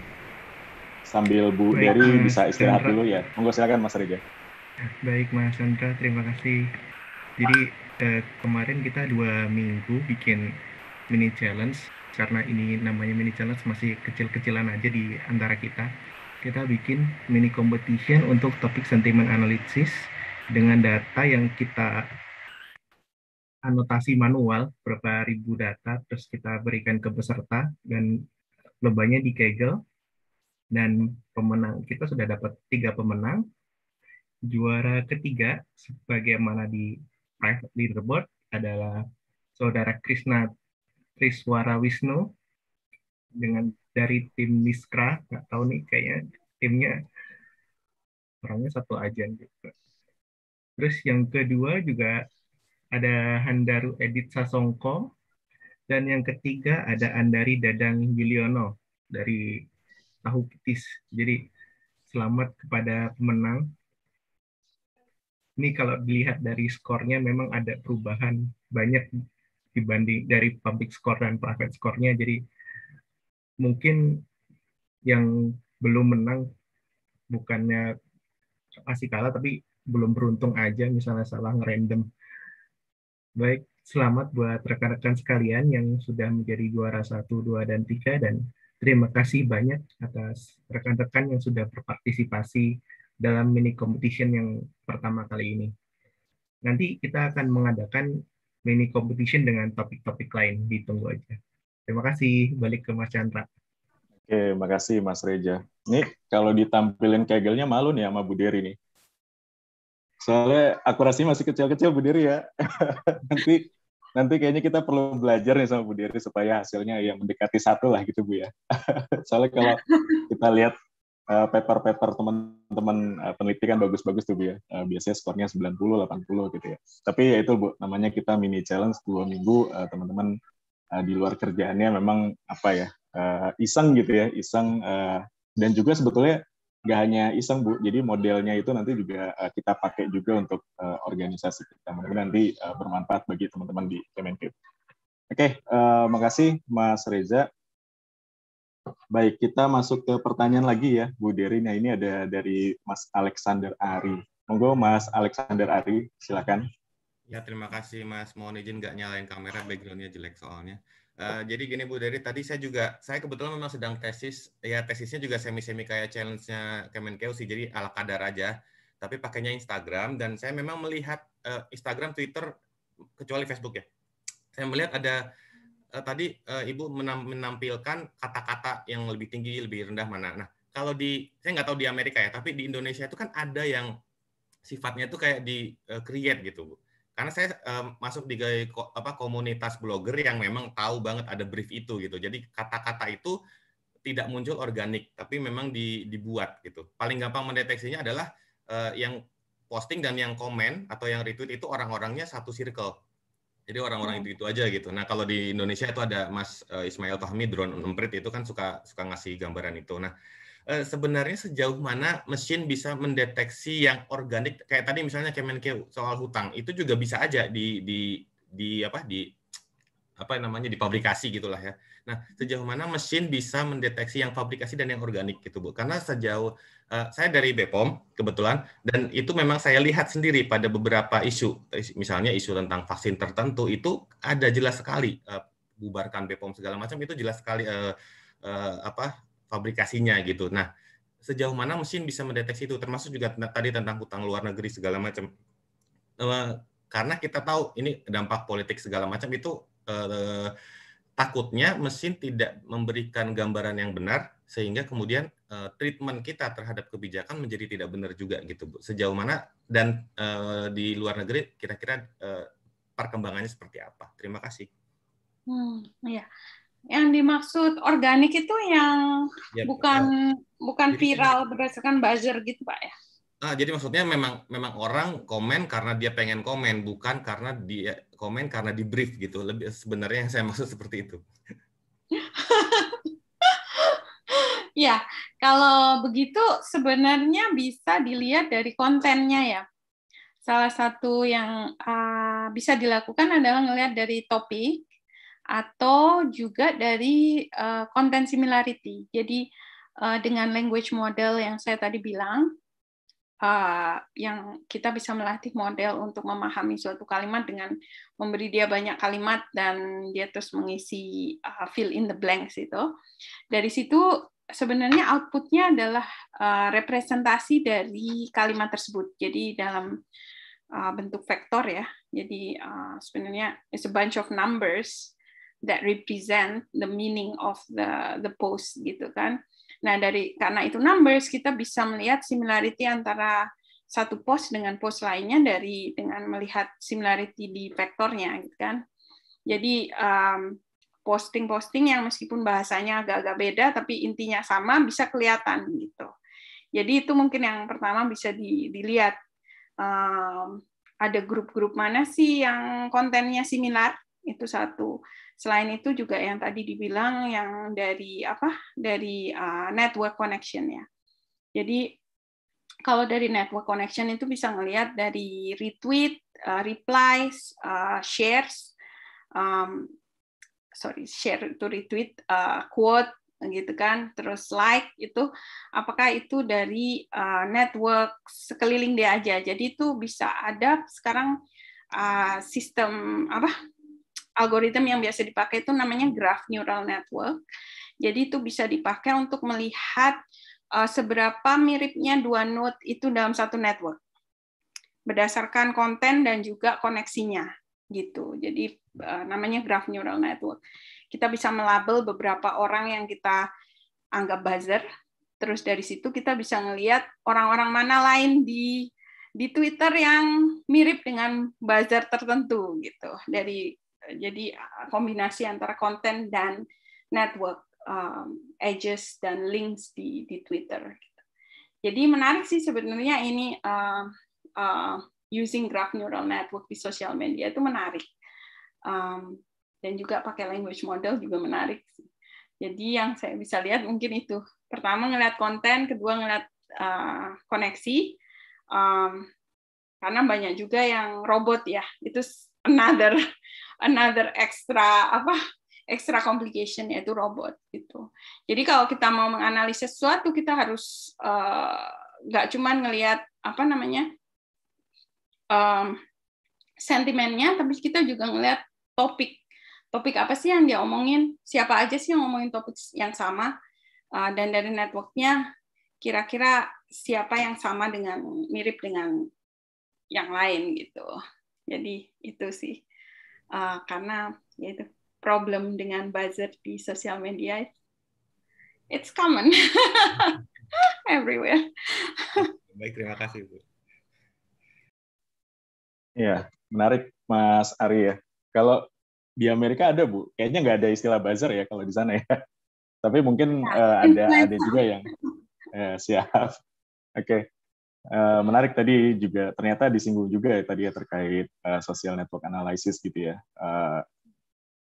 sambil Bu Baik, Dery bisa istirahat dulu ya. Monggo silakan Mas Reza. Baik Mas Sandra, terima kasih jadi eh, kemarin kita dua minggu bikin mini challenge karena ini namanya mini challenge masih kecil-kecilan aja di antara kita kita bikin mini competition untuk topik sentimen analisis dengan data yang kita anotasi manual berapa ribu data terus kita berikan ke peserta dan lombanya di Kegel dan pemenang kita sudah dapat tiga pemenang juara ketiga sebagaimana di Private Leaderboard adalah saudara Krishna Triswara Wisnu dengan dari tim Niskra, nggak tahu nih kayaknya timnya orangnya satu aja gitu. Terus yang kedua juga ada Handaru Edit Sasongko dan yang ketiga ada Andari Dadang Yuliono dari Tahu Petis. Jadi selamat kepada pemenang ini kalau dilihat dari skornya memang ada perubahan banyak dibanding dari public score dan private score-nya. Jadi mungkin yang belum menang bukannya masih kalah tapi belum beruntung aja misalnya salah random. Baik, selamat buat rekan-rekan sekalian yang sudah menjadi juara 1, 2, dan 3 dan terima kasih banyak atas rekan-rekan yang sudah berpartisipasi dalam mini competition yang pertama kali ini. Nanti kita akan mengadakan mini competition dengan topik-topik lain. Ditunggu aja. Terima kasih. Balik ke Mas Chandra. Oke, makasih Mas Reja. Nih, kalau ditampilin kegelnya malu nih sama Bu ini nih. Soalnya akurasi masih kecil-kecil Bu Diri ya. nanti nanti kayaknya kita perlu belajar nih sama Bu Diri supaya hasilnya yang mendekati satu lah gitu Bu ya. Soalnya kalau kita lihat Eh, paper-paper teman-teman eh, peneliti kan bagus-bagus tuh ya. Eh, biasanya skornya 90, 80 gitu ya. Tapi ya itu Bu, namanya kita mini challenge dua minggu teman-teman di luar kerjaannya memang apa ya, iseng gitu ya, iseng dan juga sebetulnya nggak hanya iseng Bu. Jadi modelnya itu nanti juga kita pakai juga untuk organisasi kita. mungkin nanti bermanfaat bagi teman-teman di Kemenkeu. Oke, okay, uh, makasih Mas Reza. Baik, kita masuk ke pertanyaan lagi ya, Bu Derin. Nah, ini ada dari Mas Alexander Ari. Monggo Mas Alexander Ari, silakan. Ya, terima kasih Mas. Mohon izin nggak nyalain kamera, backgroundnya jelek soalnya. Uh, jadi gini Bu Dery, tadi saya juga, saya kebetulan memang sedang tesis, ya tesisnya juga semi-semi kayak challenge-nya Kemenkeu sih, jadi ala kadar aja. Tapi pakainya Instagram, dan saya memang melihat uh, Instagram, Twitter, kecuali Facebook ya. Saya melihat ada uh, tadi uh, Ibu menampilkan kata-kata yang lebih tinggi, lebih rendah mana. Nah, kalau di saya nggak tahu di Amerika ya, tapi di Indonesia itu kan ada yang sifatnya itu kayak di uh, create gitu, Bu. Karena saya uh, masuk di ko, apa komunitas blogger yang memang tahu banget ada brief itu gitu. Jadi kata-kata itu tidak muncul organik, tapi memang di, dibuat gitu. Paling gampang mendeteksinya adalah uh, yang posting dan yang komen atau yang retweet itu orang-orangnya satu circle jadi orang-orang hmm. itu itu aja gitu. Nah kalau di Indonesia itu ada Mas eh, Ismail Fahmi drone emprit itu kan suka suka ngasih gambaran itu. Nah eh, sebenarnya sejauh mana mesin bisa mendeteksi yang organik kayak tadi misalnya Kemenkeu soal hutang itu juga bisa aja di di di apa di apa namanya dipabrikasi gitulah ya. Nah, sejauh mana mesin bisa mendeteksi yang pabrikasi dan yang organik gitu, Bu? Karena sejauh uh, saya dari BPOM kebetulan dan itu memang saya lihat sendiri pada beberapa isu misalnya isu tentang vaksin tertentu itu ada jelas sekali uh, bubarkan BPOM segala macam itu jelas sekali uh, uh, apa fabrikasinya gitu. Nah, sejauh mana mesin bisa mendeteksi itu termasuk juga tadi tentang utang luar negeri segala macam. Uh, karena kita tahu ini dampak politik segala macam itu Eh, takutnya mesin tidak memberikan gambaran yang benar sehingga kemudian eh, treatment kita terhadap kebijakan menjadi tidak benar juga gitu Bu. Sejauh mana dan eh, di luar negeri kira-kira perkembangannya seperti apa? Terima kasih. Hmm, ya. Yang dimaksud organik itu yang ya, bukan ya. bukan viral berdasarkan buzzer gitu Pak ya? Ah, jadi maksudnya memang memang orang komen karena dia pengen komen, bukan karena dia komen karena di brief gitu. Lebih sebenarnya yang saya maksud seperti itu. ya, kalau begitu sebenarnya bisa dilihat dari kontennya ya. Salah satu yang uh, bisa dilakukan adalah melihat dari topik atau juga dari eh, konten uh, similarity. Jadi uh, dengan language model yang saya tadi bilang, uh, yang kita bisa melatih model untuk memahami suatu kalimat dengan memberi dia banyak kalimat dan dia terus mengisi uh, fill in the blanks itu. Dari situ sebenarnya outputnya adalah uh, representasi dari kalimat tersebut. Jadi dalam uh, bentuk vektor ya. Jadi uh, sebenarnya it's a bunch of numbers that represent the meaning of the the post gitu kan. Nah, dari karena itu numbers kita bisa melihat similarity antara satu pos dengan pos lainnya dari dengan melihat similarity di vektornya gitu kan. Jadi um, posting-posting yang meskipun bahasanya agak-agak beda tapi intinya sama bisa kelihatan gitu. Jadi itu mungkin yang pertama bisa di, dilihat um, ada grup-grup mana sih yang kontennya similar itu satu. Selain itu juga yang tadi dibilang yang dari apa? Dari uh, network connection ya. Jadi kalau dari network connection itu bisa melihat dari retweet, uh, replies, uh, shares, um, sorry share to retweet, uh, quote gitu kan, terus like itu apakah itu dari uh, network sekeliling dia aja. Jadi itu bisa ada sekarang uh, sistem apa algoritma yang biasa dipakai itu namanya graph neural network. Jadi itu bisa dipakai untuk melihat uh, seberapa miripnya dua node itu dalam satu network berdasarkan konten dan juga koneksinya gitu. Jadi uh, namanya graph neural network. Kita bisa melabel beberapa orang yang kita anggap buzzer. Terus dari situ kita bisa ngelihat orang-orang mana lain di di Twitter yang mirip dengan buzzer tertentu gitu dari jadi eh, kombinasi antara konten dan network um, edges dan links di di Twitter. Jadi menarik sih sebenarnya ini uh, uh, using graph neural network di social media itu menarik. Um, dan juga pakai language model juga menarik. Jadi yang saya bisa lihat mungkin itu. Pertama ngelihat konten, kedua ngelihat uh, koneksi. Um, karena banyak juga yang robot ya, itu another another extra apa extra complication yaitu robot gitu. Jadi kalau kita mau menganalisis sesuatu kita harus eh, nggak uh, cuman ngelihat apa namanya um, sentimennya, tapi kita juga ngelihat topik topik apa sih yang dia omongin, siapa aja sih yang ngomongin topik yang sama, uh, dan dari networknya kira-kira siapa yang sama dengan mirip dengan yang lain gitu. Jadi itu sih uh, karena yaitu problem dengan buzzer di sosial media it's common everywhere. Baik, terima kasih Bu. Ya, menarik Mas Ari ya. Kalau di Amerika ada Bu, kayaknya nggak ada istilah buzzer ya kalau di sana ya. Tapi mungkin uh, ada ada juga yang ya, siap. Oke, okay. Eh, menarik tadi juga ternyata disinggung juga ya tadi ya terkait uh, social network analysis gitu ya. Uh,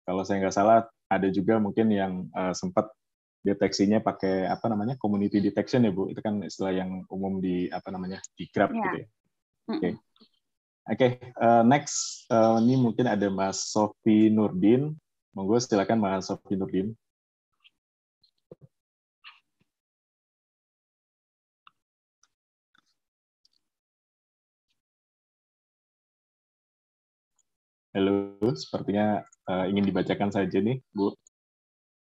kalau saya nggak salah ada juga mungkin yang uh, sempat deteksinya pakai apa namanya community detection ya bu. Itu kan istilah yang umum di apa namanya di Grab yeah. gitu ya. Iya. Oke. Okay. Oke, okay, uh, next uh, ini mungkin ada Mas Sofi Nurdin. Monggo silakan Mas Sofi Nurdin. Halo, sepertinya uh, ingin dibacakan saja nih, Bu.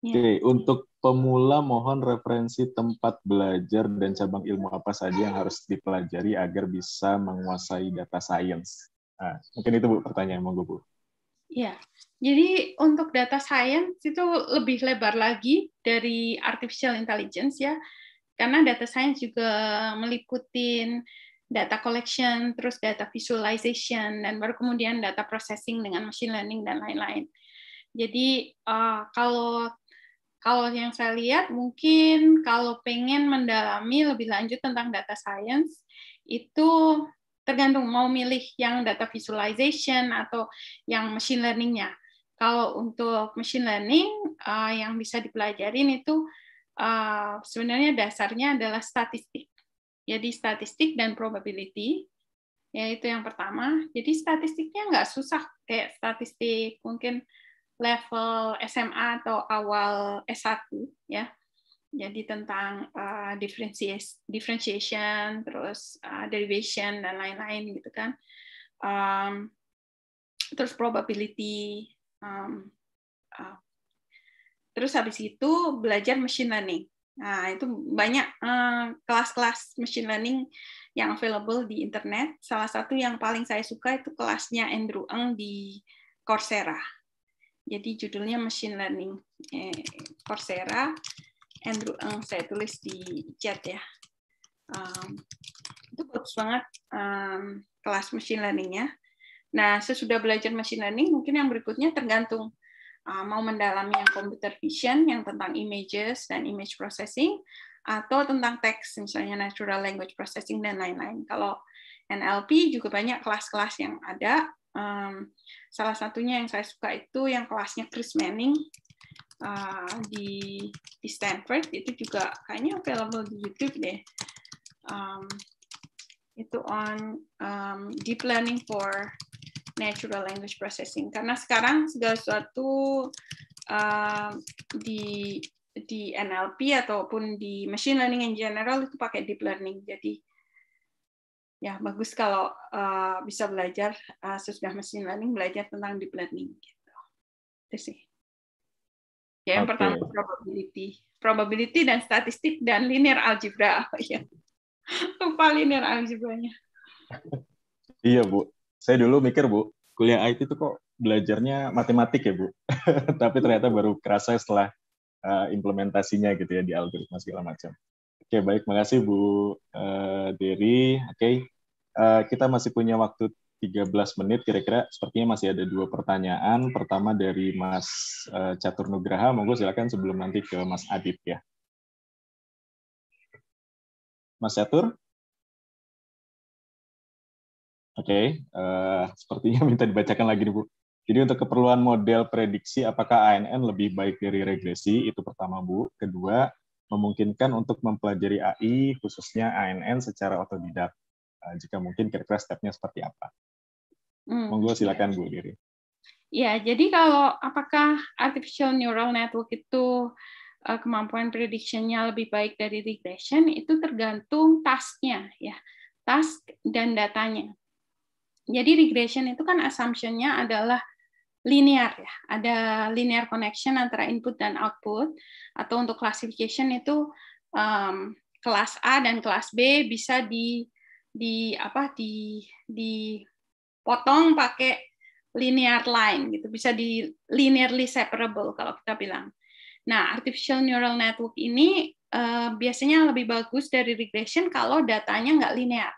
Ya. Oke, untuk pemula mohon referensi tempat belajar dan cabang ilmu apa saja yang harus dipelajari agar bisa menguasai data science. Nah, mungkin itu Bu pertanyaan monggo Bu. Iya, jadi untuk data science itu lebih lebar lagi dari artificial intelligence ya, karena data science juga meliputin data collection, terus data visualization, dan baru kemudian data processing dengan machine learning dan lain-lain. Jadi uh, kalau kalau yang saya lihat mungkin kalau pengen mendalami lebih lanjut tentang data science itu tergantung mau milih yang data visualization atau yang machine learningnya. Kalau untuk machine learning uh, yang bisa dipelajarin itu uh, sebenarnya dasarnya adalah statistik jadi statistik dan probability yaitu yang pertama jadi statistiknya nggak susah kayak statistik mungkin level SMA atau awal S1 ya jadi tentang uh, differentiation terus uh, derivation dan lain-lain gitu kan um, terus probability um, uh, terus habis itu belajar machine learning Nah, itu banyak eh, kelas-kelas uh, machine learning yang available di internet. Salah satu yang paling saya suka itu kelasnya Andrew Ng di Coursera. Jadi judulnya Machine Learning eh, Coursera. Andrew Ng saya tulis di chat ya. Um, itu bagus banget um, kelas machine learningnya. Nah, sesudah belajar machine learning, mungkin yang berikutnya tergantung uh, mau mendalami yang computer vision, yang tentang images dan image processing, atau tentang teks, misalnya natural language processing dan lain-lain. Kalau NLP juga banyak kelas-kelas yang ada. Um, salah satunya yang saya suka itu yang kelasnya Chris Manning uh, di, di Stanford itu juga kayaknya available di YouTube deh. Um, itu on um, deep learning for natural language processing karena sekarang segala sesuatu uh, di di NLP ataupun di machine learning in general itu pakai deep learning jadi ya bagus kalau uh, bisa belajar uh, sesudah machine learning belajar tentang deep learning gitu itu sih ya yang okay. pertama probability probability dan statistik dan linear algebra ya lupa linear algebranya iya bu saya dulu mikir, Bu, kuliah IT itu kok belajarnya matematik ya, Bu. Tapi ternyata baru kerasa setelah uh, implementasinya gitu ya di algoritma segala macam. Oke, okay, baik. Makasih Bu uh, eh, Diri Oke, okay. uh, eh, kita masih punya waktu 13 menit kira-kira. Sepertinya masih ada dua pertanyaan. Pertama dari Mas uh, Catur Nugraha. Monggo silakan sebelum nanti ke Mas Adit ya. Mas Catur? Oke, okay. uh, eh, sepertinya minta dibacakan lagi nih Bu. Jadi untuk keperluan model prediksi apakah ANN lebih baik dari regresi itu pertama Bu. Kedua, memungkinkan untuk mempelajari AI khususnya ANN secara otodidak. Uh, jika mungkin kira-kira stepnya seperti apa. Hmm. Monggo iya. silakan Bu Diri. Ya, jadi kalau apakah artificial neural network itu eh, kemampuan prediksinya lebih baik dari regression itu tergantung task-nya ya, task dan datanya. Jadi regression itu kan assumption-nya adalah linear ya. Ada linear connection antara input dan output atau untuk classification itu um, kelas A dan kelas B bisa di di apa di di potong pakai linear line gitu bisa di linearly separable kalau kita bilang. Nah, artificial neural network ini uh, biasanya lebih bagus dari regression kalau datanya nggak linear.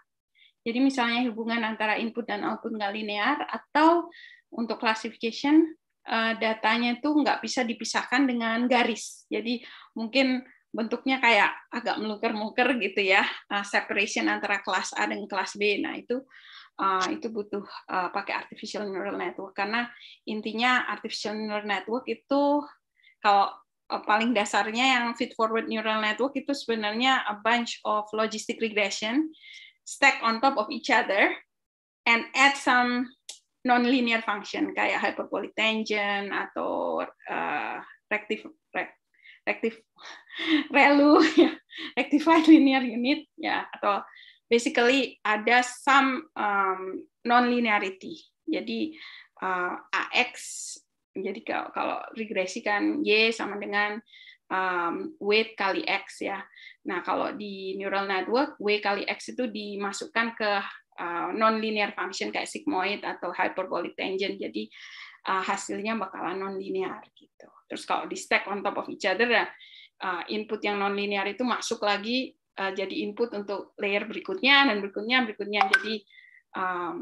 Jadi misalnya hubungan antara input dan output nggak linear atau untuk classification eh, datanya itu nggak bisa dipisahkan dengan garis. Jadi mungkin bentuknya kayak agak meluker melungker gitu ya, eh, separation antara kelas A dan kelas B. Nah itu eh, itu butuh pakai artificial neural network karena intinya artificial neural network itu kalau paling dasarnya yang feed forward neural network itu sebenarnya a bunch of logistic regression stack on top of each other and add some nonlinear function kayak hyperbolic tangent atau uh, rectif, rectif relu ya, rectified linear unit ya atau basically ada some um, nonlinearity jadi uh, ax jadi kalau, kalau regresi kan y sama dengan um, weight kali x ya. Nah kalau di neural network w kali x itu dimasukkan ke uh, nonlinear function kayak sigmoid atau hyperbolic tangent. Jadi uh, hasilnya bakalan non-linear gitu. Terus kalau di stack on top of each other ya, uh, input yang nonlinear itu masuk lagi uh, jadi input untuk layer berikutnya dan berikutnya berikutnya jadi um,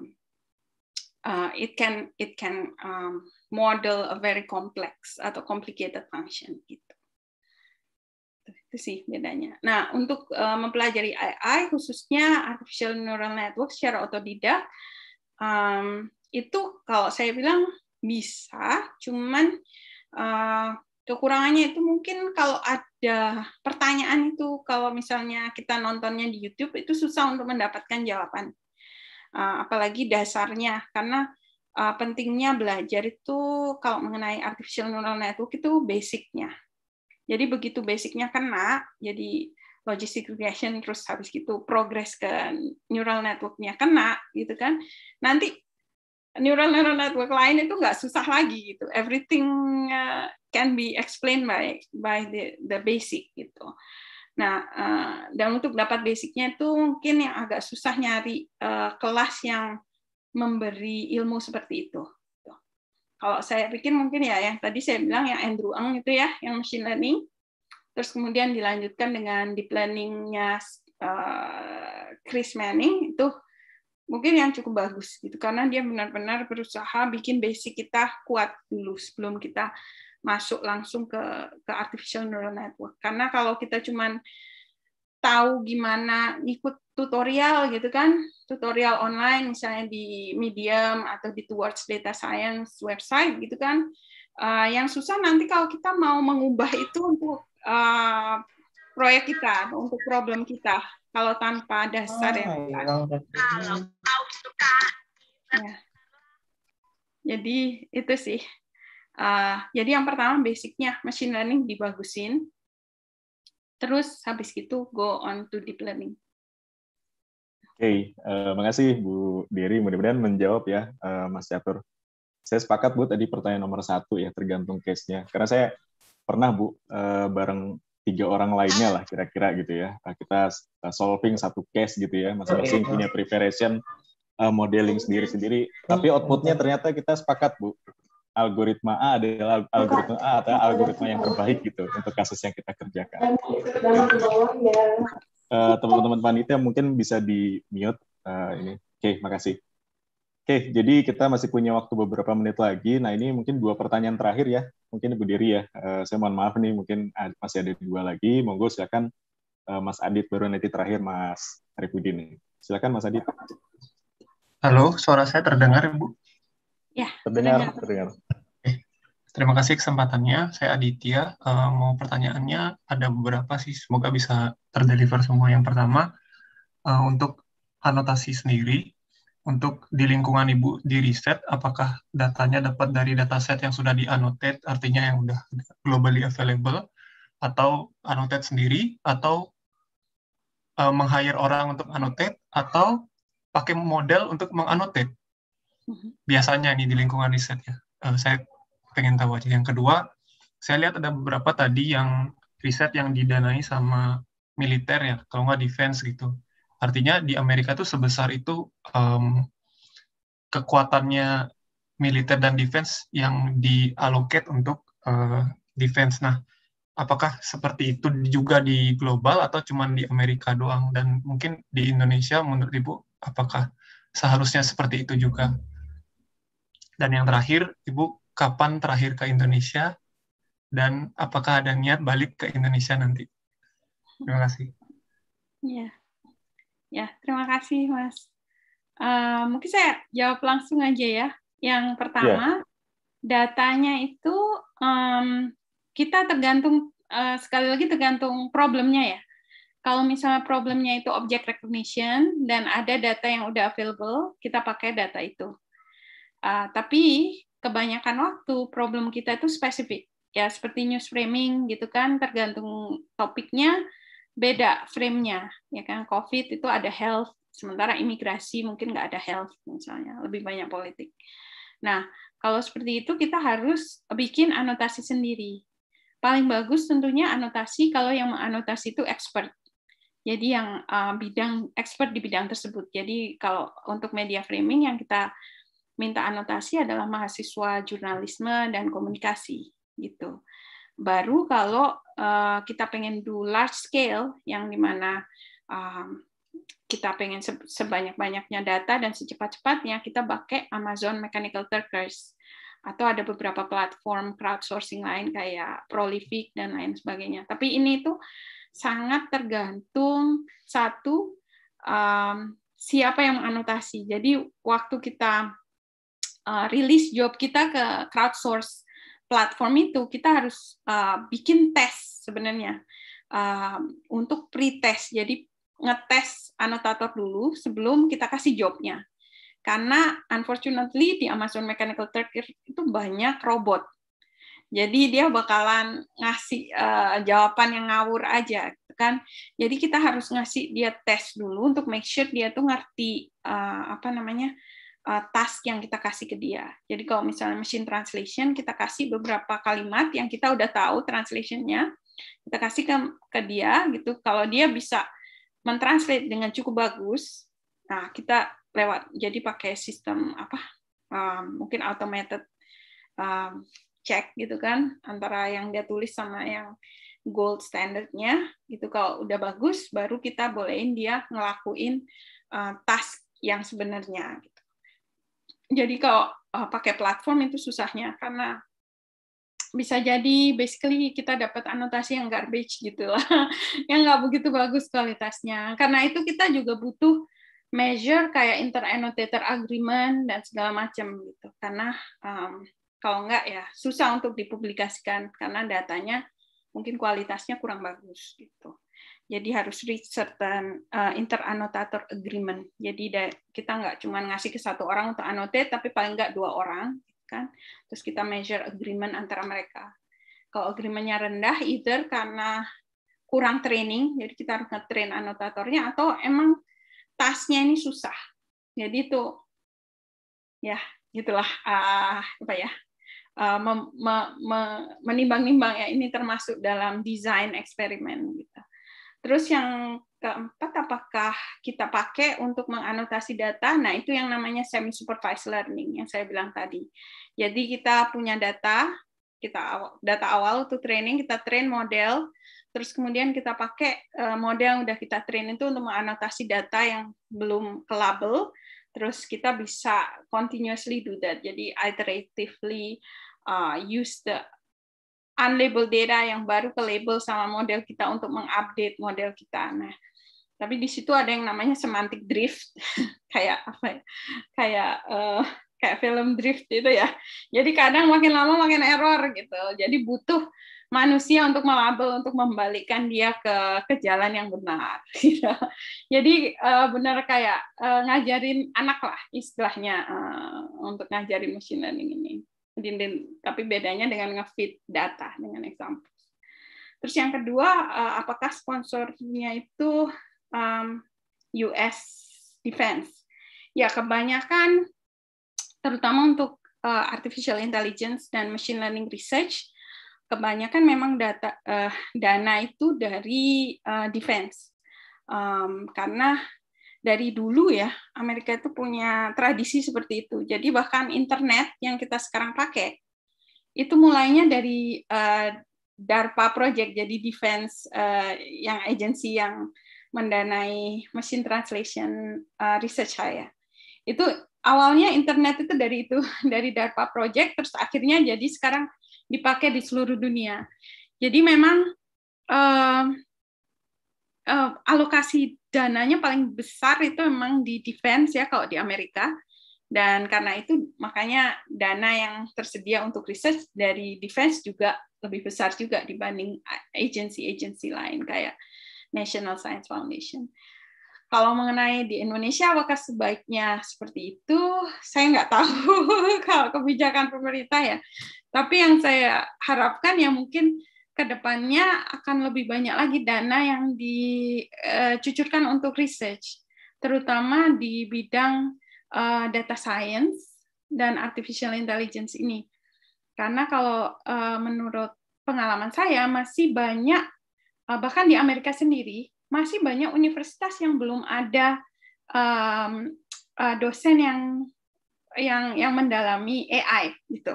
uh, it can it can um, model a very complex atau complicated function gitu itu sih bedanya. Nah, untuk uh, mempelajari AI khususnya artificial neural network secara otodidak um, itu kalau saya bilang bisa, cuman uh, kekurangannya itu mungkin kalau ada pertanyaan itu kalau misalnya kita nontonnya di YouTube itu susah untuk mendapatkan jawaban. Uh, apalagi dasarnya karena uh, pentingnya belajar itu kalau mengenai artificial neural network itu basicnya jadi begitu basicnya kena, jadi logistic regression terus habis gitu progress ke neural networknya kena gitu kan nanti neural neural network lain itu nggak susah lagi gitu everything eh, can be explained by by the the basic gitu nah uh, dan untuk dapat basicnya itu mungkin yang agak susah nyari uh, kelas yang memberi ilmu seperti itu kalau saya pikir mungkin ya yang tadi saya bilang yang Andrew Ng itu ya, yang machine learning. Terus kemudian dilanjutkan dengan deep learningnya eh, Chris Manning itu mungkin yang cukup bagus gitu karena dia benar-benar berusaha bikin basic kita kuat dulu sebelum kita masuk langsung ke ke artificial neural network. Karena kalau kita cuman tahu gimana ikut tutorial gitu kan, tutorial online misalnya di Medium atau di Towards Data Science website gitu kan. Uh, yang susah nanti kalau kita mau mengubah itu untuk uh, proyek kita, untuk problem kita kalau tanpa dasar oh, yang suka. Ya. Jadi itu sih. Uh, jadi yang pertama basicnya machine learning dibagusin. Terus habis itu go on to deep learning okay. uh, makasih Bu Diri. Mudah-mudahan menjawab ya uh, Mas Catur. Saya sepakat Bu tadi pertanyaan nomor satu ya, tergantung case-nya. Karena saya pernah Bu uh, bareng tiga orang lainnya lah kira-kira gitu ya. Kita solving satu case gitu ya, masing-masing punya preparation uh, modeling sendiri-sendiri. Tapi outputnya ternyata kita sepakat Bu. Algoritma A adalah algoritma A atau algoritma yang terbaik gitu untuk kasus yang kita kerjakan teman eh, teman-teman panitia mungkin bisa di mute uh, ini. Oke, okay, makasih. Oke, okay, jadi kita masih punya waktu beberapa menit lagi. Nah, ini mungkin dua pertanyaan terakhir ya. Mungkin Ibu Diri ya. Uh, saya mohon maaf nih, mungkin masih ada dua lagi. Monggo silakan uh, Mas Adit baru nanti terakhir Mas Arifudin. Silakan Mas Adit. Halo, suara saya terdengar, Bu? Ya, terdengar, terdengar. terdengar. Terima kasih kesempatannya. Saya Aditya. Uh, mau pertanyaannya ada beberapa sih. Semoga bisa terdeliver semua. Yang pertama, uh, untuk anotasi sendiri, untuk di lingkungan ibu di riset, apakah datanya dapat dari dataset yang sudah di di-annotate, artinya yang sudah globally available, atau annotate sendiri, atau uh, meng-hire orang untuk annotate, atau pakai model untuk menganotate. Mm-hmm. Biasanya ini di lingkungan risetnya. Uh, saya pengen tahu aja. Yang kedua, saya lihat ada beberapa tadi yang riset yang didanai sama militer ya, kalau nggak defense gitu. Artinya di Amerika tuh sebesar itu um, kekuatannya militer dan defense yang dialoket untuk uh, defense. Nah, apakah seperti itu juga di global atau cuma di Amerika doang? Dan mungkin di Indonesia menurut Ibu, apakah seharusnya seperti itu juga? Dan yang terakhir, Ibu kapan terakhir ke Indonesia dan apakah ada niat balik ke Indonesia nanti? Terima kasih. Ya, ya terima kasih Mas. Uh, mungkin saya jawab langsung aja ya. Yang pertama, yeah. datanya itu um, kita tergantung uh, sekali lagi tergantung problemnya ya. Kalau misalnya problemnya itu object recognition dan ada data yang udah available, kita pakai data itu. Uh, tapi kebanyakan waktu problem kita itu spesifik. Ya, seperti news framing gitu kan, tergantung topiknya beda framenya Ya kan, COVID itu ada health, sementara imigrasi mungkin nggak ada health misalnya, lebih banyak politik. Nah, kalau seperti itu kita harus bikin anotasi sendiri. Paling bagus tentunya anotasi kalau yang menganotasi itu expert. Jadi yang eh, bidang expert di bidang tersebut. Jadi kalau untuk media framing yang kita minta anotasi adalah mahasiswa jurnalisme dan komunikasi gitu. Baru kalau uh, kita pengen do large scale yang dimana um, kita pengen sebanyak-banyaknya data dan secepat-cepatnya kita pakai Amazon Mechanical Turkers atau ada beberapa platform crowdsourcing lain kayak Prolific dan lain sebagainya. Tapi ini itu sangat tergantung satu um, siapa yang menganotasi. Jadi waktu kita uh, rilis job kita ke crowdsource platform itu, kita harus uh, bikin tes sebenarnya uh, untuk test Jadi ngetes anotator dulu sebelum kita kasih jobnya. Karena unfortunately di Amazon Mechanical Turk itu banyak robot. Jadi dia bakalan ngasih uh, jawaban yang ngawur aja gitu kan. Jadi kita harus ngasih dia tes dulu untuk make sure dia tuh ngerti uh, apa namanya Eh, task yang kita kasih ke dia. Jadi kalau misalnya machine translation, kita kasih beberapa kalimat yang kita udah tahu translationnya, kita kasih ke, ke dia gitu. Kalau dia bisa mentranslate dengan cukup bagus, nah kita lewat jadi pakai sistem apa um, mungkin automated um, check gitu kan antara yang dia tulis sama yang gold standardnya gitu kalau udah bagus baru kita bolehin dia ngelakuin uh, task yang sebenarnya jadi kalau uh, pakai platform itu susahnya karena bisa jadi basically kita dapat anotasi yang garbage gitu lah yang nggak begitu bagus kualitasnya karena itu kita juga butuh measure kayak inter annotator agreement dan segala macam gitu karena um, kalau nggak ya susah untuk dipublikasikan karena datanya mungkin kualitasnya kurang bagus gitu jadi harus research certain uh, eh, interanotator agreement. Jadi kita nggak cuma ngasih ke satu orang untuk annotate, tapi paling nggak dua orang, kan? Terus kita measure agreement antara mereka. Kalau agreementnya rendah, either karena kurang training, jadi kita harus nge-train anotatornya, atau emang tasnya ini susah. Jadi itu, ya, gitulah uh, apa ya uh, menimbang-nimbang ya ini termasuk dalam desain eksperimen gitu. Terus yang keempat, apakah kita pakai untuk menganotasi data? Nah, itu yang namanya semi-supervised learning yang saya bilang tadi. Jadi kita punya data, kita data awal untuk training, kita train model, terus kemudian kita pakai eh, model yang udah kita train itu untuk menganotasi data yang belum kelabel. terus kita bisa continuously do that. Jadi iteratively uh, use the unlabeled data yang baru ke label sama model kita untuk mengupdate model kita. Nah, tapi di situ ada yang namanya semantic drift, kayak apa? Ya? Kayak uh, kayak film drift itu ya. Jadi kadang makin lama makin error gitu. Jadi butuh manusia untuk melabel untuk membalikkan dia ke ke jalan yang benar. Gitu. Jadi uh, benar kayak uh, ngajarin anak lah istilahnya uh, untuk ngajarin machine learning ini dinding tapi bedanya dengan ngefit data dengan example. Terus yang kedua, eh, apakah sponsornya itu US Defense? Ya kebanyakan, terutama untuk eh, artificial intelligence dan machine learning research, kebanyakan memang data eh, dana itu dari defense um, karena dari dulu ya Amerika itu punya tradisi seperti itu. Jadi bahkan internet yang kita sekarang pakai itu mulainya dari uh, DARPA project jadi defense uh, yang agensi yang mendanai machine translation uh, research saya. Itu awalnya internet itu dari itu dari DARPA project terus akhirnya jadi sekarang dipakai di seluruh dunia. Jadi memang uh, uh, alokasi dananya paling besar itu memang di defense ya kalau di Amerika dan karena itu makanya dana yang tersedia untuk riset dari defense juga lebih besar juga dibanding agensi-agensi lain kayak National Science Foundation. Kalau mengenai di Indonesia apakah sebaiknya seperti itu? Saya nggak tahu kalau kebijakan pemerintah ya. Tapi yang saya harapkan ya mungkin kedepannya akan lebih banyak lagi dana yang dicucurkan eh, untuk research, terutama di bidang uh, data science dan artificial intelligence ini. Karena kalau uh, menurut pengalaman saya masih banyak uh, bahkan di Amerika sendiri masih banyak universitas yang belum ada um, uh, dosen yang yang yang mendalami AI gitu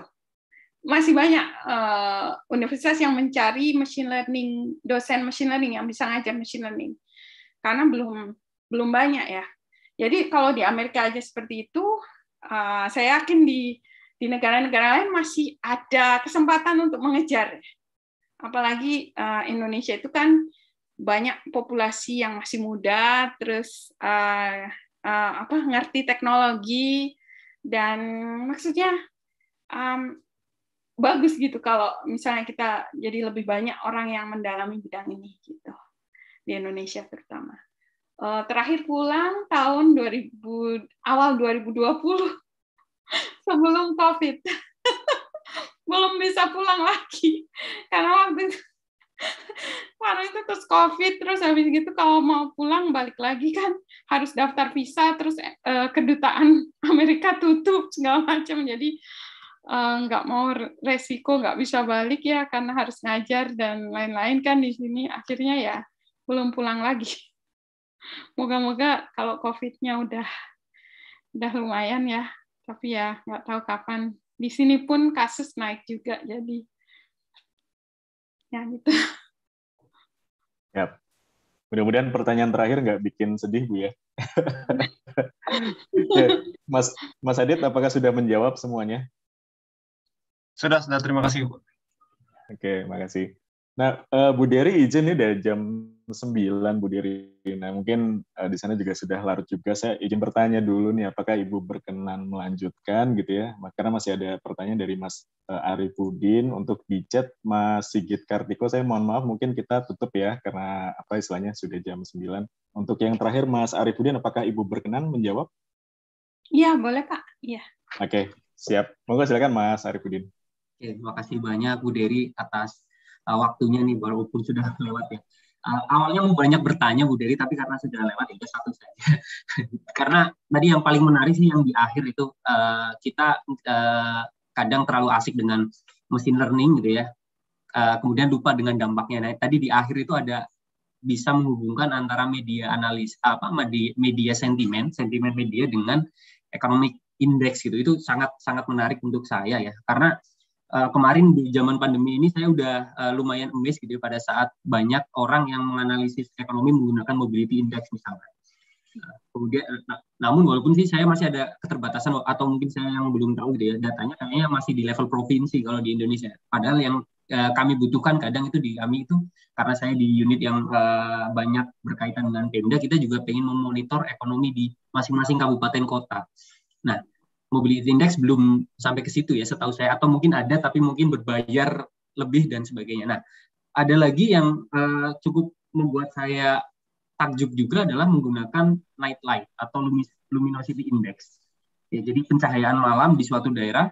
masih banyak uh, universitas yang mencari machine learning dosen machine learning yang bisa ngajar machine learning karena belum belum banyak ya. Jadi kalau di Amerika aja seperti itu, uh, saya yakin di di negara-negara lain masih ada kesempatan untuk mengejar. Apalagi uh, Indonesia itu kan banyak populasi yang masih muda, terus uh, uh, apa ngerti teknologi dan maksudnya um, bagus gitu kalau misalnya kita jadi lebih banyak orang yang mendalami bidang ini gitu di Indonesia terutama. Eh, terakhir pulang tahun 2000 awal 2020 sebelum COVID. Belum bisa pulang lagi karena waktu itu Waktu itu terus COVID, terus habis gitu kalau mau pulang balik lagi kan harus daftar visa, terus eh, kedutaan Amerika tutup segala macam. Jadi Eh, nggak uh, mau resiko nggak bisa balik ya karena harus ngajar dan lain-lain kan di sini akhirnya ya belum pulang lagi. Moga-moga kalau COVID-nya udah udah lumayan ya, tapi ya nggak tahu kapan. Di sini pun kasus naik juga, jadi ya gitu. yep. Mudah-mudahan pertanyaan terakhir nggak bikin sedih bu ya. Mas Mas Adit, apakah sudah menjawab semuanya? Sudah, sudah. Terima kasih. bu. Oke, okay, makasih. Nah, uh, Bu Dery izin nih dari jam 9 Bu Dery. Nah, mungkin uh, di sana juga sudah larut juga. Saya izin bertanya dulu nih, apakah Ibu berkenan melanjutkan gitu ya? Karena masih ada pertanyaan dari Mas uh, Arifudin untuk di chat Mas Sigit Kartiko. Saya mohon maaf, mungkin kita tutup ya, karena apa istilahnya sudah jam 9. Untuk yang terakhir Mas Arifudin, apakah Ibu berkenan menjawab? Iya, boleh Pak. Iya. Oke, okay, siap. Monggo silakan Mas Arifudin. Oke, terima kasih banyak Bu Dery atas uh, waktunya nih walaupun sudah lewat ya. Uh, awalnya mau banyak bertanya Bu Dery tapi karena sudah lewat itu ya, satu saja. karena tadi yang paling menarik sih yang di akhir itu uh, kita uh, kadang terlalu asik dengan mesin learning gitu ya. Uh, kemudian lupa dengan dampaknya. Nah, tadi di akhir itu ada bisa menghubungkan antara media analis apa media, media sentimen, sentimen media dengan economic index gitu. Itu sangat sangat menarik untuk saya ya. Karena Eh, kemarin di zaman pandemi ini saya udah uh, lumayan amazed gitu ya pada saat banyak orang yang menganalisis ekonomi menggunakan mobility index misalnya. Uh, kemudian, nah, namun walaupun sih saya masih ada keterbatasan atau mungkin saya yang belum tahu gitu ya datanya kayaknya masih di level provinsi kalau di Indonesia. Padahal yang uh, kami butuhkan kadang itu di kami itu karena saya di unit yang uh, banyak berkaitan dengan Pemda kita juga pengen memonitor ekonomi di masing-masing kabupaten kota. Nah, mobility index belum sampai ke situ ya setahu saya atau mungkin ada tapi mungkin berbayar lebih dan sebagainya. Nah, ada lagi yang uh, cukup membuat saya takjub juga adalah menggunakan night light atau luminosity index. Ya, jadi pencahayaan malam di suatu daerah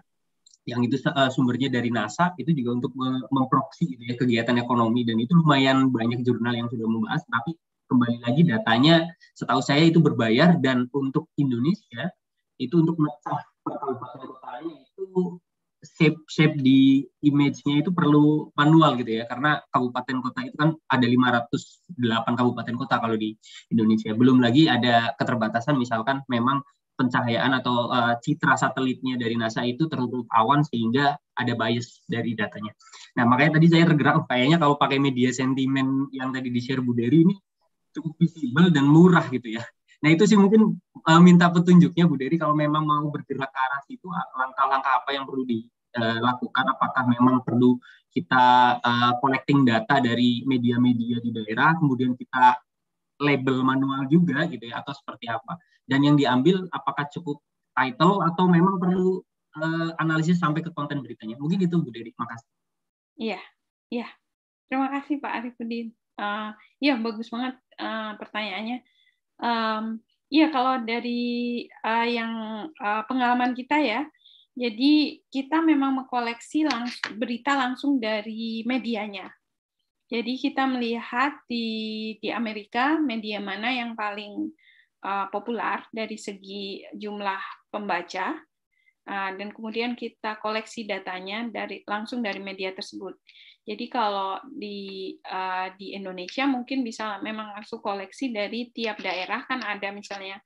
yang itu uh, sumbernya dari NASA itu juga untuk memproksi gitu ya, kegiatan ekonomi dan itu lumayan banyak jurnal yang sudah membahas tapi kembali lagi datanya setahu saya itu berbayar dan untuk Indonesia itu untuk mecah per kabupaten kotanya itu shape shape di image-nya itu perlu manual gitu ya karena kabupaten kota itu kan ada 508 kabupaten kota kalau di Indonesia belum lagi ada keterbatasan misalkan memang pencahayaan atau uh, citra satelitnya dari NASA itu tertutup awan sehingga ada bias dari datanya. Nah makanya tadi saya tergerak kayaknya kalau pakai media sentimen yang tadi di share Bu Dery ini cukup visible dan murah gitu ya Nah itu sih mungkin uh, minta petunjuknya Bu Dery kalau memang mau bergerak ke arah situ langkah-langkah apa yang perlu dilakukan? Eh, apakah memang perlu kita uh, collecting data dari media-media di daerah, kemudian kita label manual juga gitu ya atau seperti apa? Dan yang diambil apakah cukup title atau memang perlu uh, analisis sampai ke konten beritanya? Mungkin itu Bu Dery. Makasih. Iya, iya. Terima kasih Pak Arifuddin. Uh, ya bagus banget uh, pertanyaannya. Um, iya kalau dari uh, yang uh, pengalaman kita ya, jadi kita memang mengkoleksi langs berita langsung dari medianya. Jadi kita melihat di di Amerika media mana yang paling uh, eh, populer dari segi jumlah pembaca uh, dan kemudian kita koleksi datanya dari langsung dari media tersebut. Jadi kalau di uh, di Indonesia mungkin bisa memang langsung koleksi dari tiap daerah kan ada misalnya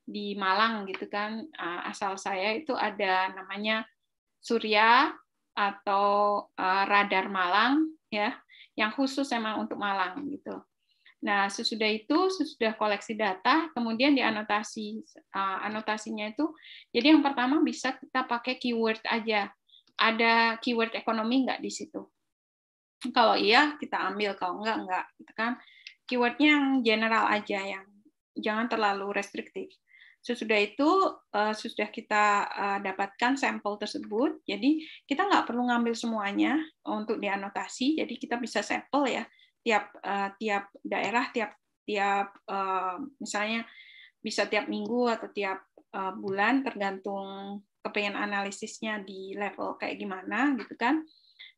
di Malang gitu kan uh, asal saya itu ada namanya Surya atau uh, Radar Malang ya yang khusus emang untuk Malang gitu. Nah, sesudah itu, sesudah koleksi data, kemudian dianotasi. Uh, anotasinya itu, jadi yang pertama bisa kita pakai keyword aja. Ada keyword ekonomi nggak di situ? kalau iya kita ambil kalau enggak enggak gitu kan keywordnya yang general aja yang jangan terlalu restriktif sesudah itu uh, eh, sudah kita eh, dapatkan sampel tersebut jadi kita nggak perlu ngambil semuanya untuk dianotasi jadi kita bisa sampel ya tiap eh, tiap daerah tiap tiap misalnya bisa tiap minggu atau tiap bulan tergantung kepengen analisisnya di level kayak gimana gitu kan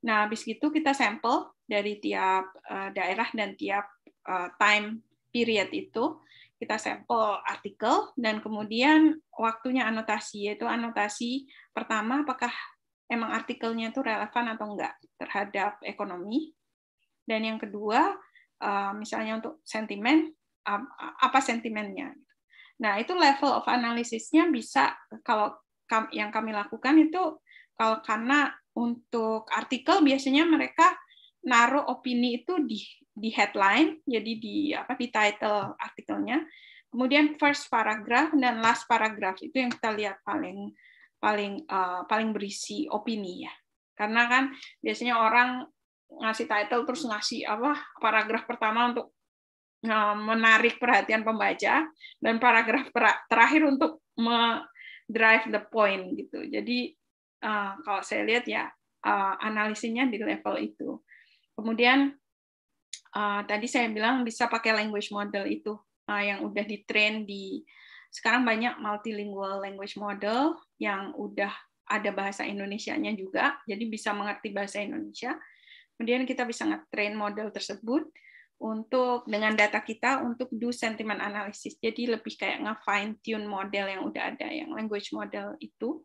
Nah, habis itu kita sampel dari tiap eh, daerah dan tiap eh, time period itu kita sampel artikel dan kemudian waktunya anotasi yaitu anotasi pertama apakah emang artikelnya itu relevan atau enggak terhadap ekonomi dan yang kedua eh, misalnya untuk sentimen apa sentimennya. Nah, itu level of analisisnya bisa kalau yang kami lakukan itu kalau karena untuk artikel biasanya mereka naruh opini itu di di headline, jadi di apa di title artikelnya. Kemudian first paragraph dan last paragraph itu yang kita lihat paling paling uh, paling berisi opini ya. Karena kan biasanya orang ngasih title terus ngasih apa paragraf pertama untuk uh, menarik perhatian pembaca dan paragraf terakhir untuk me drive the point gitu. Jadi Eh, kalau saya lihat ya eh, analisinya di level itu. Kemudian eh, tadi saya bilang bisa pakai language model itu yang udah ditrain di sekarang banyak multilingual language model yang udah ada bahasa Indonesia-nya juga, jadi bisa mengerti bahasa Indonesia. Kemudian kita bisa nge-train model tersebut untuk dengan data kita untuk do sentiment analysis. Jadi lebih kayak nge fine tune model yang udah ada yang language model itu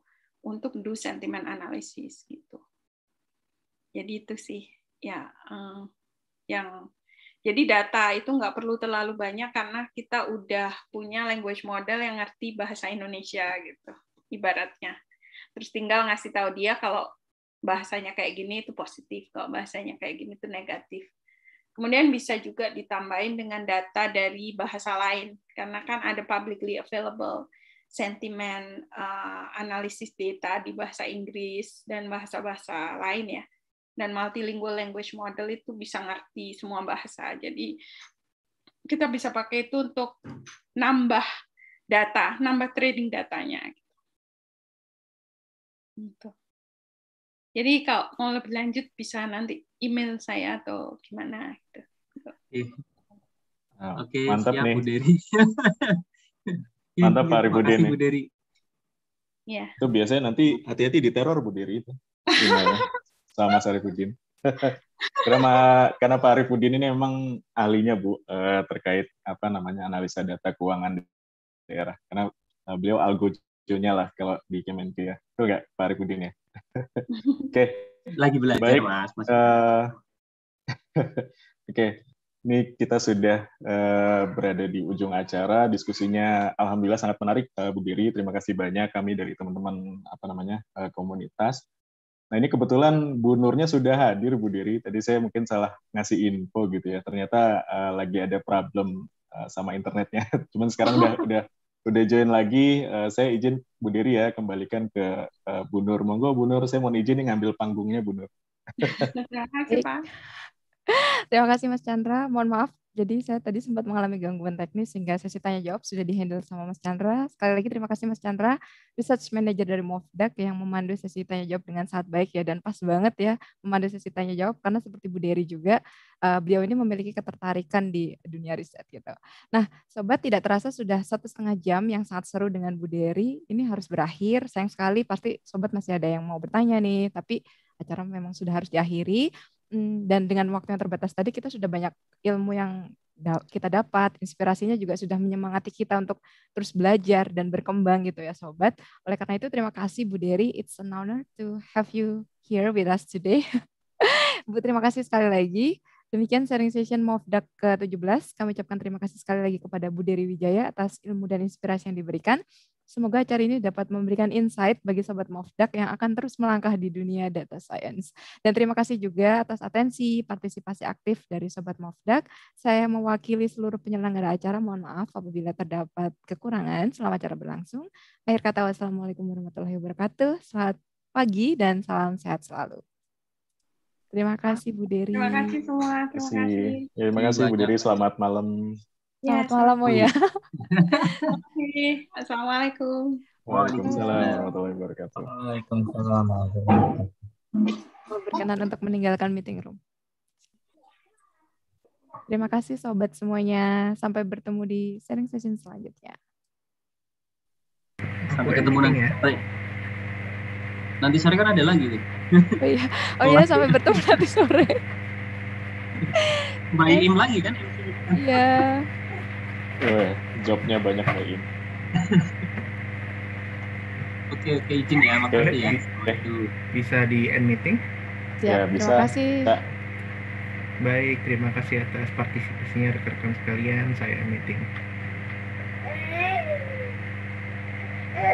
untuk do sentiment analysis gitu. Jadi itu sih ya um, yang jadi data itu nggak perlu terlalu banyak karena kita udah punya language model yang ngerti bahasa Indonesia gitu ibaratnya. Terus tinggal ngasih tahu dia kalau bahasanya kayak gini itu positif, kalau bahasanya kayak gini itu negatif. Kemudian bisa juga ditambahin dengan data dari bahasa lain karena kan ada publicly available sentimen uh, analisis data di bahasa Inggris dan bahasa-bahasa lain ya. Dan multilingual language model itu bisa ngerti semua bahasa. Jadi kita bisa pakai itu untuk nambah data, nambah trading datanya. Gitu. Jadi kalau mau lebih lanjut bisa nanti email saya atau gimana gitu. Oke, okay. okay, siap nih. Bu Dery. Iya, Mantap iya. Pak Ari Budi ya. Bu Deri. Ya. Itu biasanya nanti hati-hati di teror Bu Diri itu. Iya. Sama Mas Arifudin. karena karena Pak Arifudin ini memang ahlinya Bu eh, terkait apa namanya analisa data keuangan daerah. Karena eh, beliau algojonya lah kalau di Kemenke ya. Itu enggak Pak Arifudin ya. Oke. Okay. Lagi belajar Baik, mas. Uh, Oke, okay ini kita sudah eh, berada di ujung acara. Diskusinya alhamdulillah sangat menarik, eh, Bu Diri. Terima kasih banyak kami dari teman-teman apa namanya eh, komunitas. Nah ini kebetulan Bu Nurnya sudah hadir Bu Diri. Tadi saya mungkin salah ngasih info gitu ya. Ternyata lagi ada problem sama internetnya. Cuman sekarang udah udah udah join lagi. saya izin Bu Diri ya kembalikan ke Bu Nur. Monggo Bu Nur, saya mau izin nih ngambil panggungnya Bu Nur. Terima kasih Pak. Terima kasih Mas Chandra. Mohon maaf, jadi saya tadi sempat mengalami gangguan teknis sehingga sesi tanya jawab sudah dihandle sama Mas Chandra. Sekali lagi terima kasih Mas Chandra, Research Manager dari Movdak yang memandu sesi tanya jawab dengan sangat baik ya dan pas banget ya memandu sesi tanya jawab karena seperti Bu Dery juga uh, beliau ini memiliki ketertarikan di dunia riset gitu. Nah, sobat tidak terasa sudah satu setengah jam yang sangat seru dengan Bu Dery ini harus berakhir. Sayang sekali pasti sobat masih ada yang mau bertanya nih, tapi acara memang sudah harus diakhiri. Mm, dan dengan waktu yang terbatas tadi kita sudah banyak ilmu yang kita dapat, inspirasinya juga sudah menyemangati kita untuk terus belajar dan berkembang gitu ya sobat. Oleh karena itu terima kasih Bu Dery, it's an honor to have you here with us today. Bu terima kasih sekali lagi. Demikian sharing session Movdak ke-17. Kami ucapkan terima kasih sekali lagi kepada Bu Dery Wijaya atas ilmu dan inspirasi yang diberikan. Semoga acara ini dapat memberikan insight bagi sobat Mofdak yang akan terus melangkah di dunia data science. Dan terima kasih juga atas atensi partisipasi aktif dari sobat Mofdak. Saya mewakili seluruh penyelenggara acara mohon maaf apabila terdapat kekurangan selama acara berlangsung. Akhir kata wassalamualaikum warahmatullahi wabarakatuh. Selamat pagi dan salam sehat selalu. Terima kasih Bu Dery. Terima kasih semua. Terima kasih. Terima kasih, ya, terima kasih Bu Dery. Selamat malam. selamat malam oh ya. Assalamualaikum. Waalaikumsalam wabarakatuh. Berkenan untuk meninggalkan meeting room. Terima kasih sobat semuanya. Sampai bertemu di sharing session selanjutnya. Sampai ketemu nanti. Nanti sore kan ada lagi nih. Oh iya, oh, iya sampai bertemu nanti sore. Main Im lagi kan? Iya. Yeah jobnya banyak lain oke oke izin ya makasih ya bisa di end meeting ya, ya bisa terima kasih tak. baik terima kasih atas partisipasinya rekan-rekan sekalian saya meeting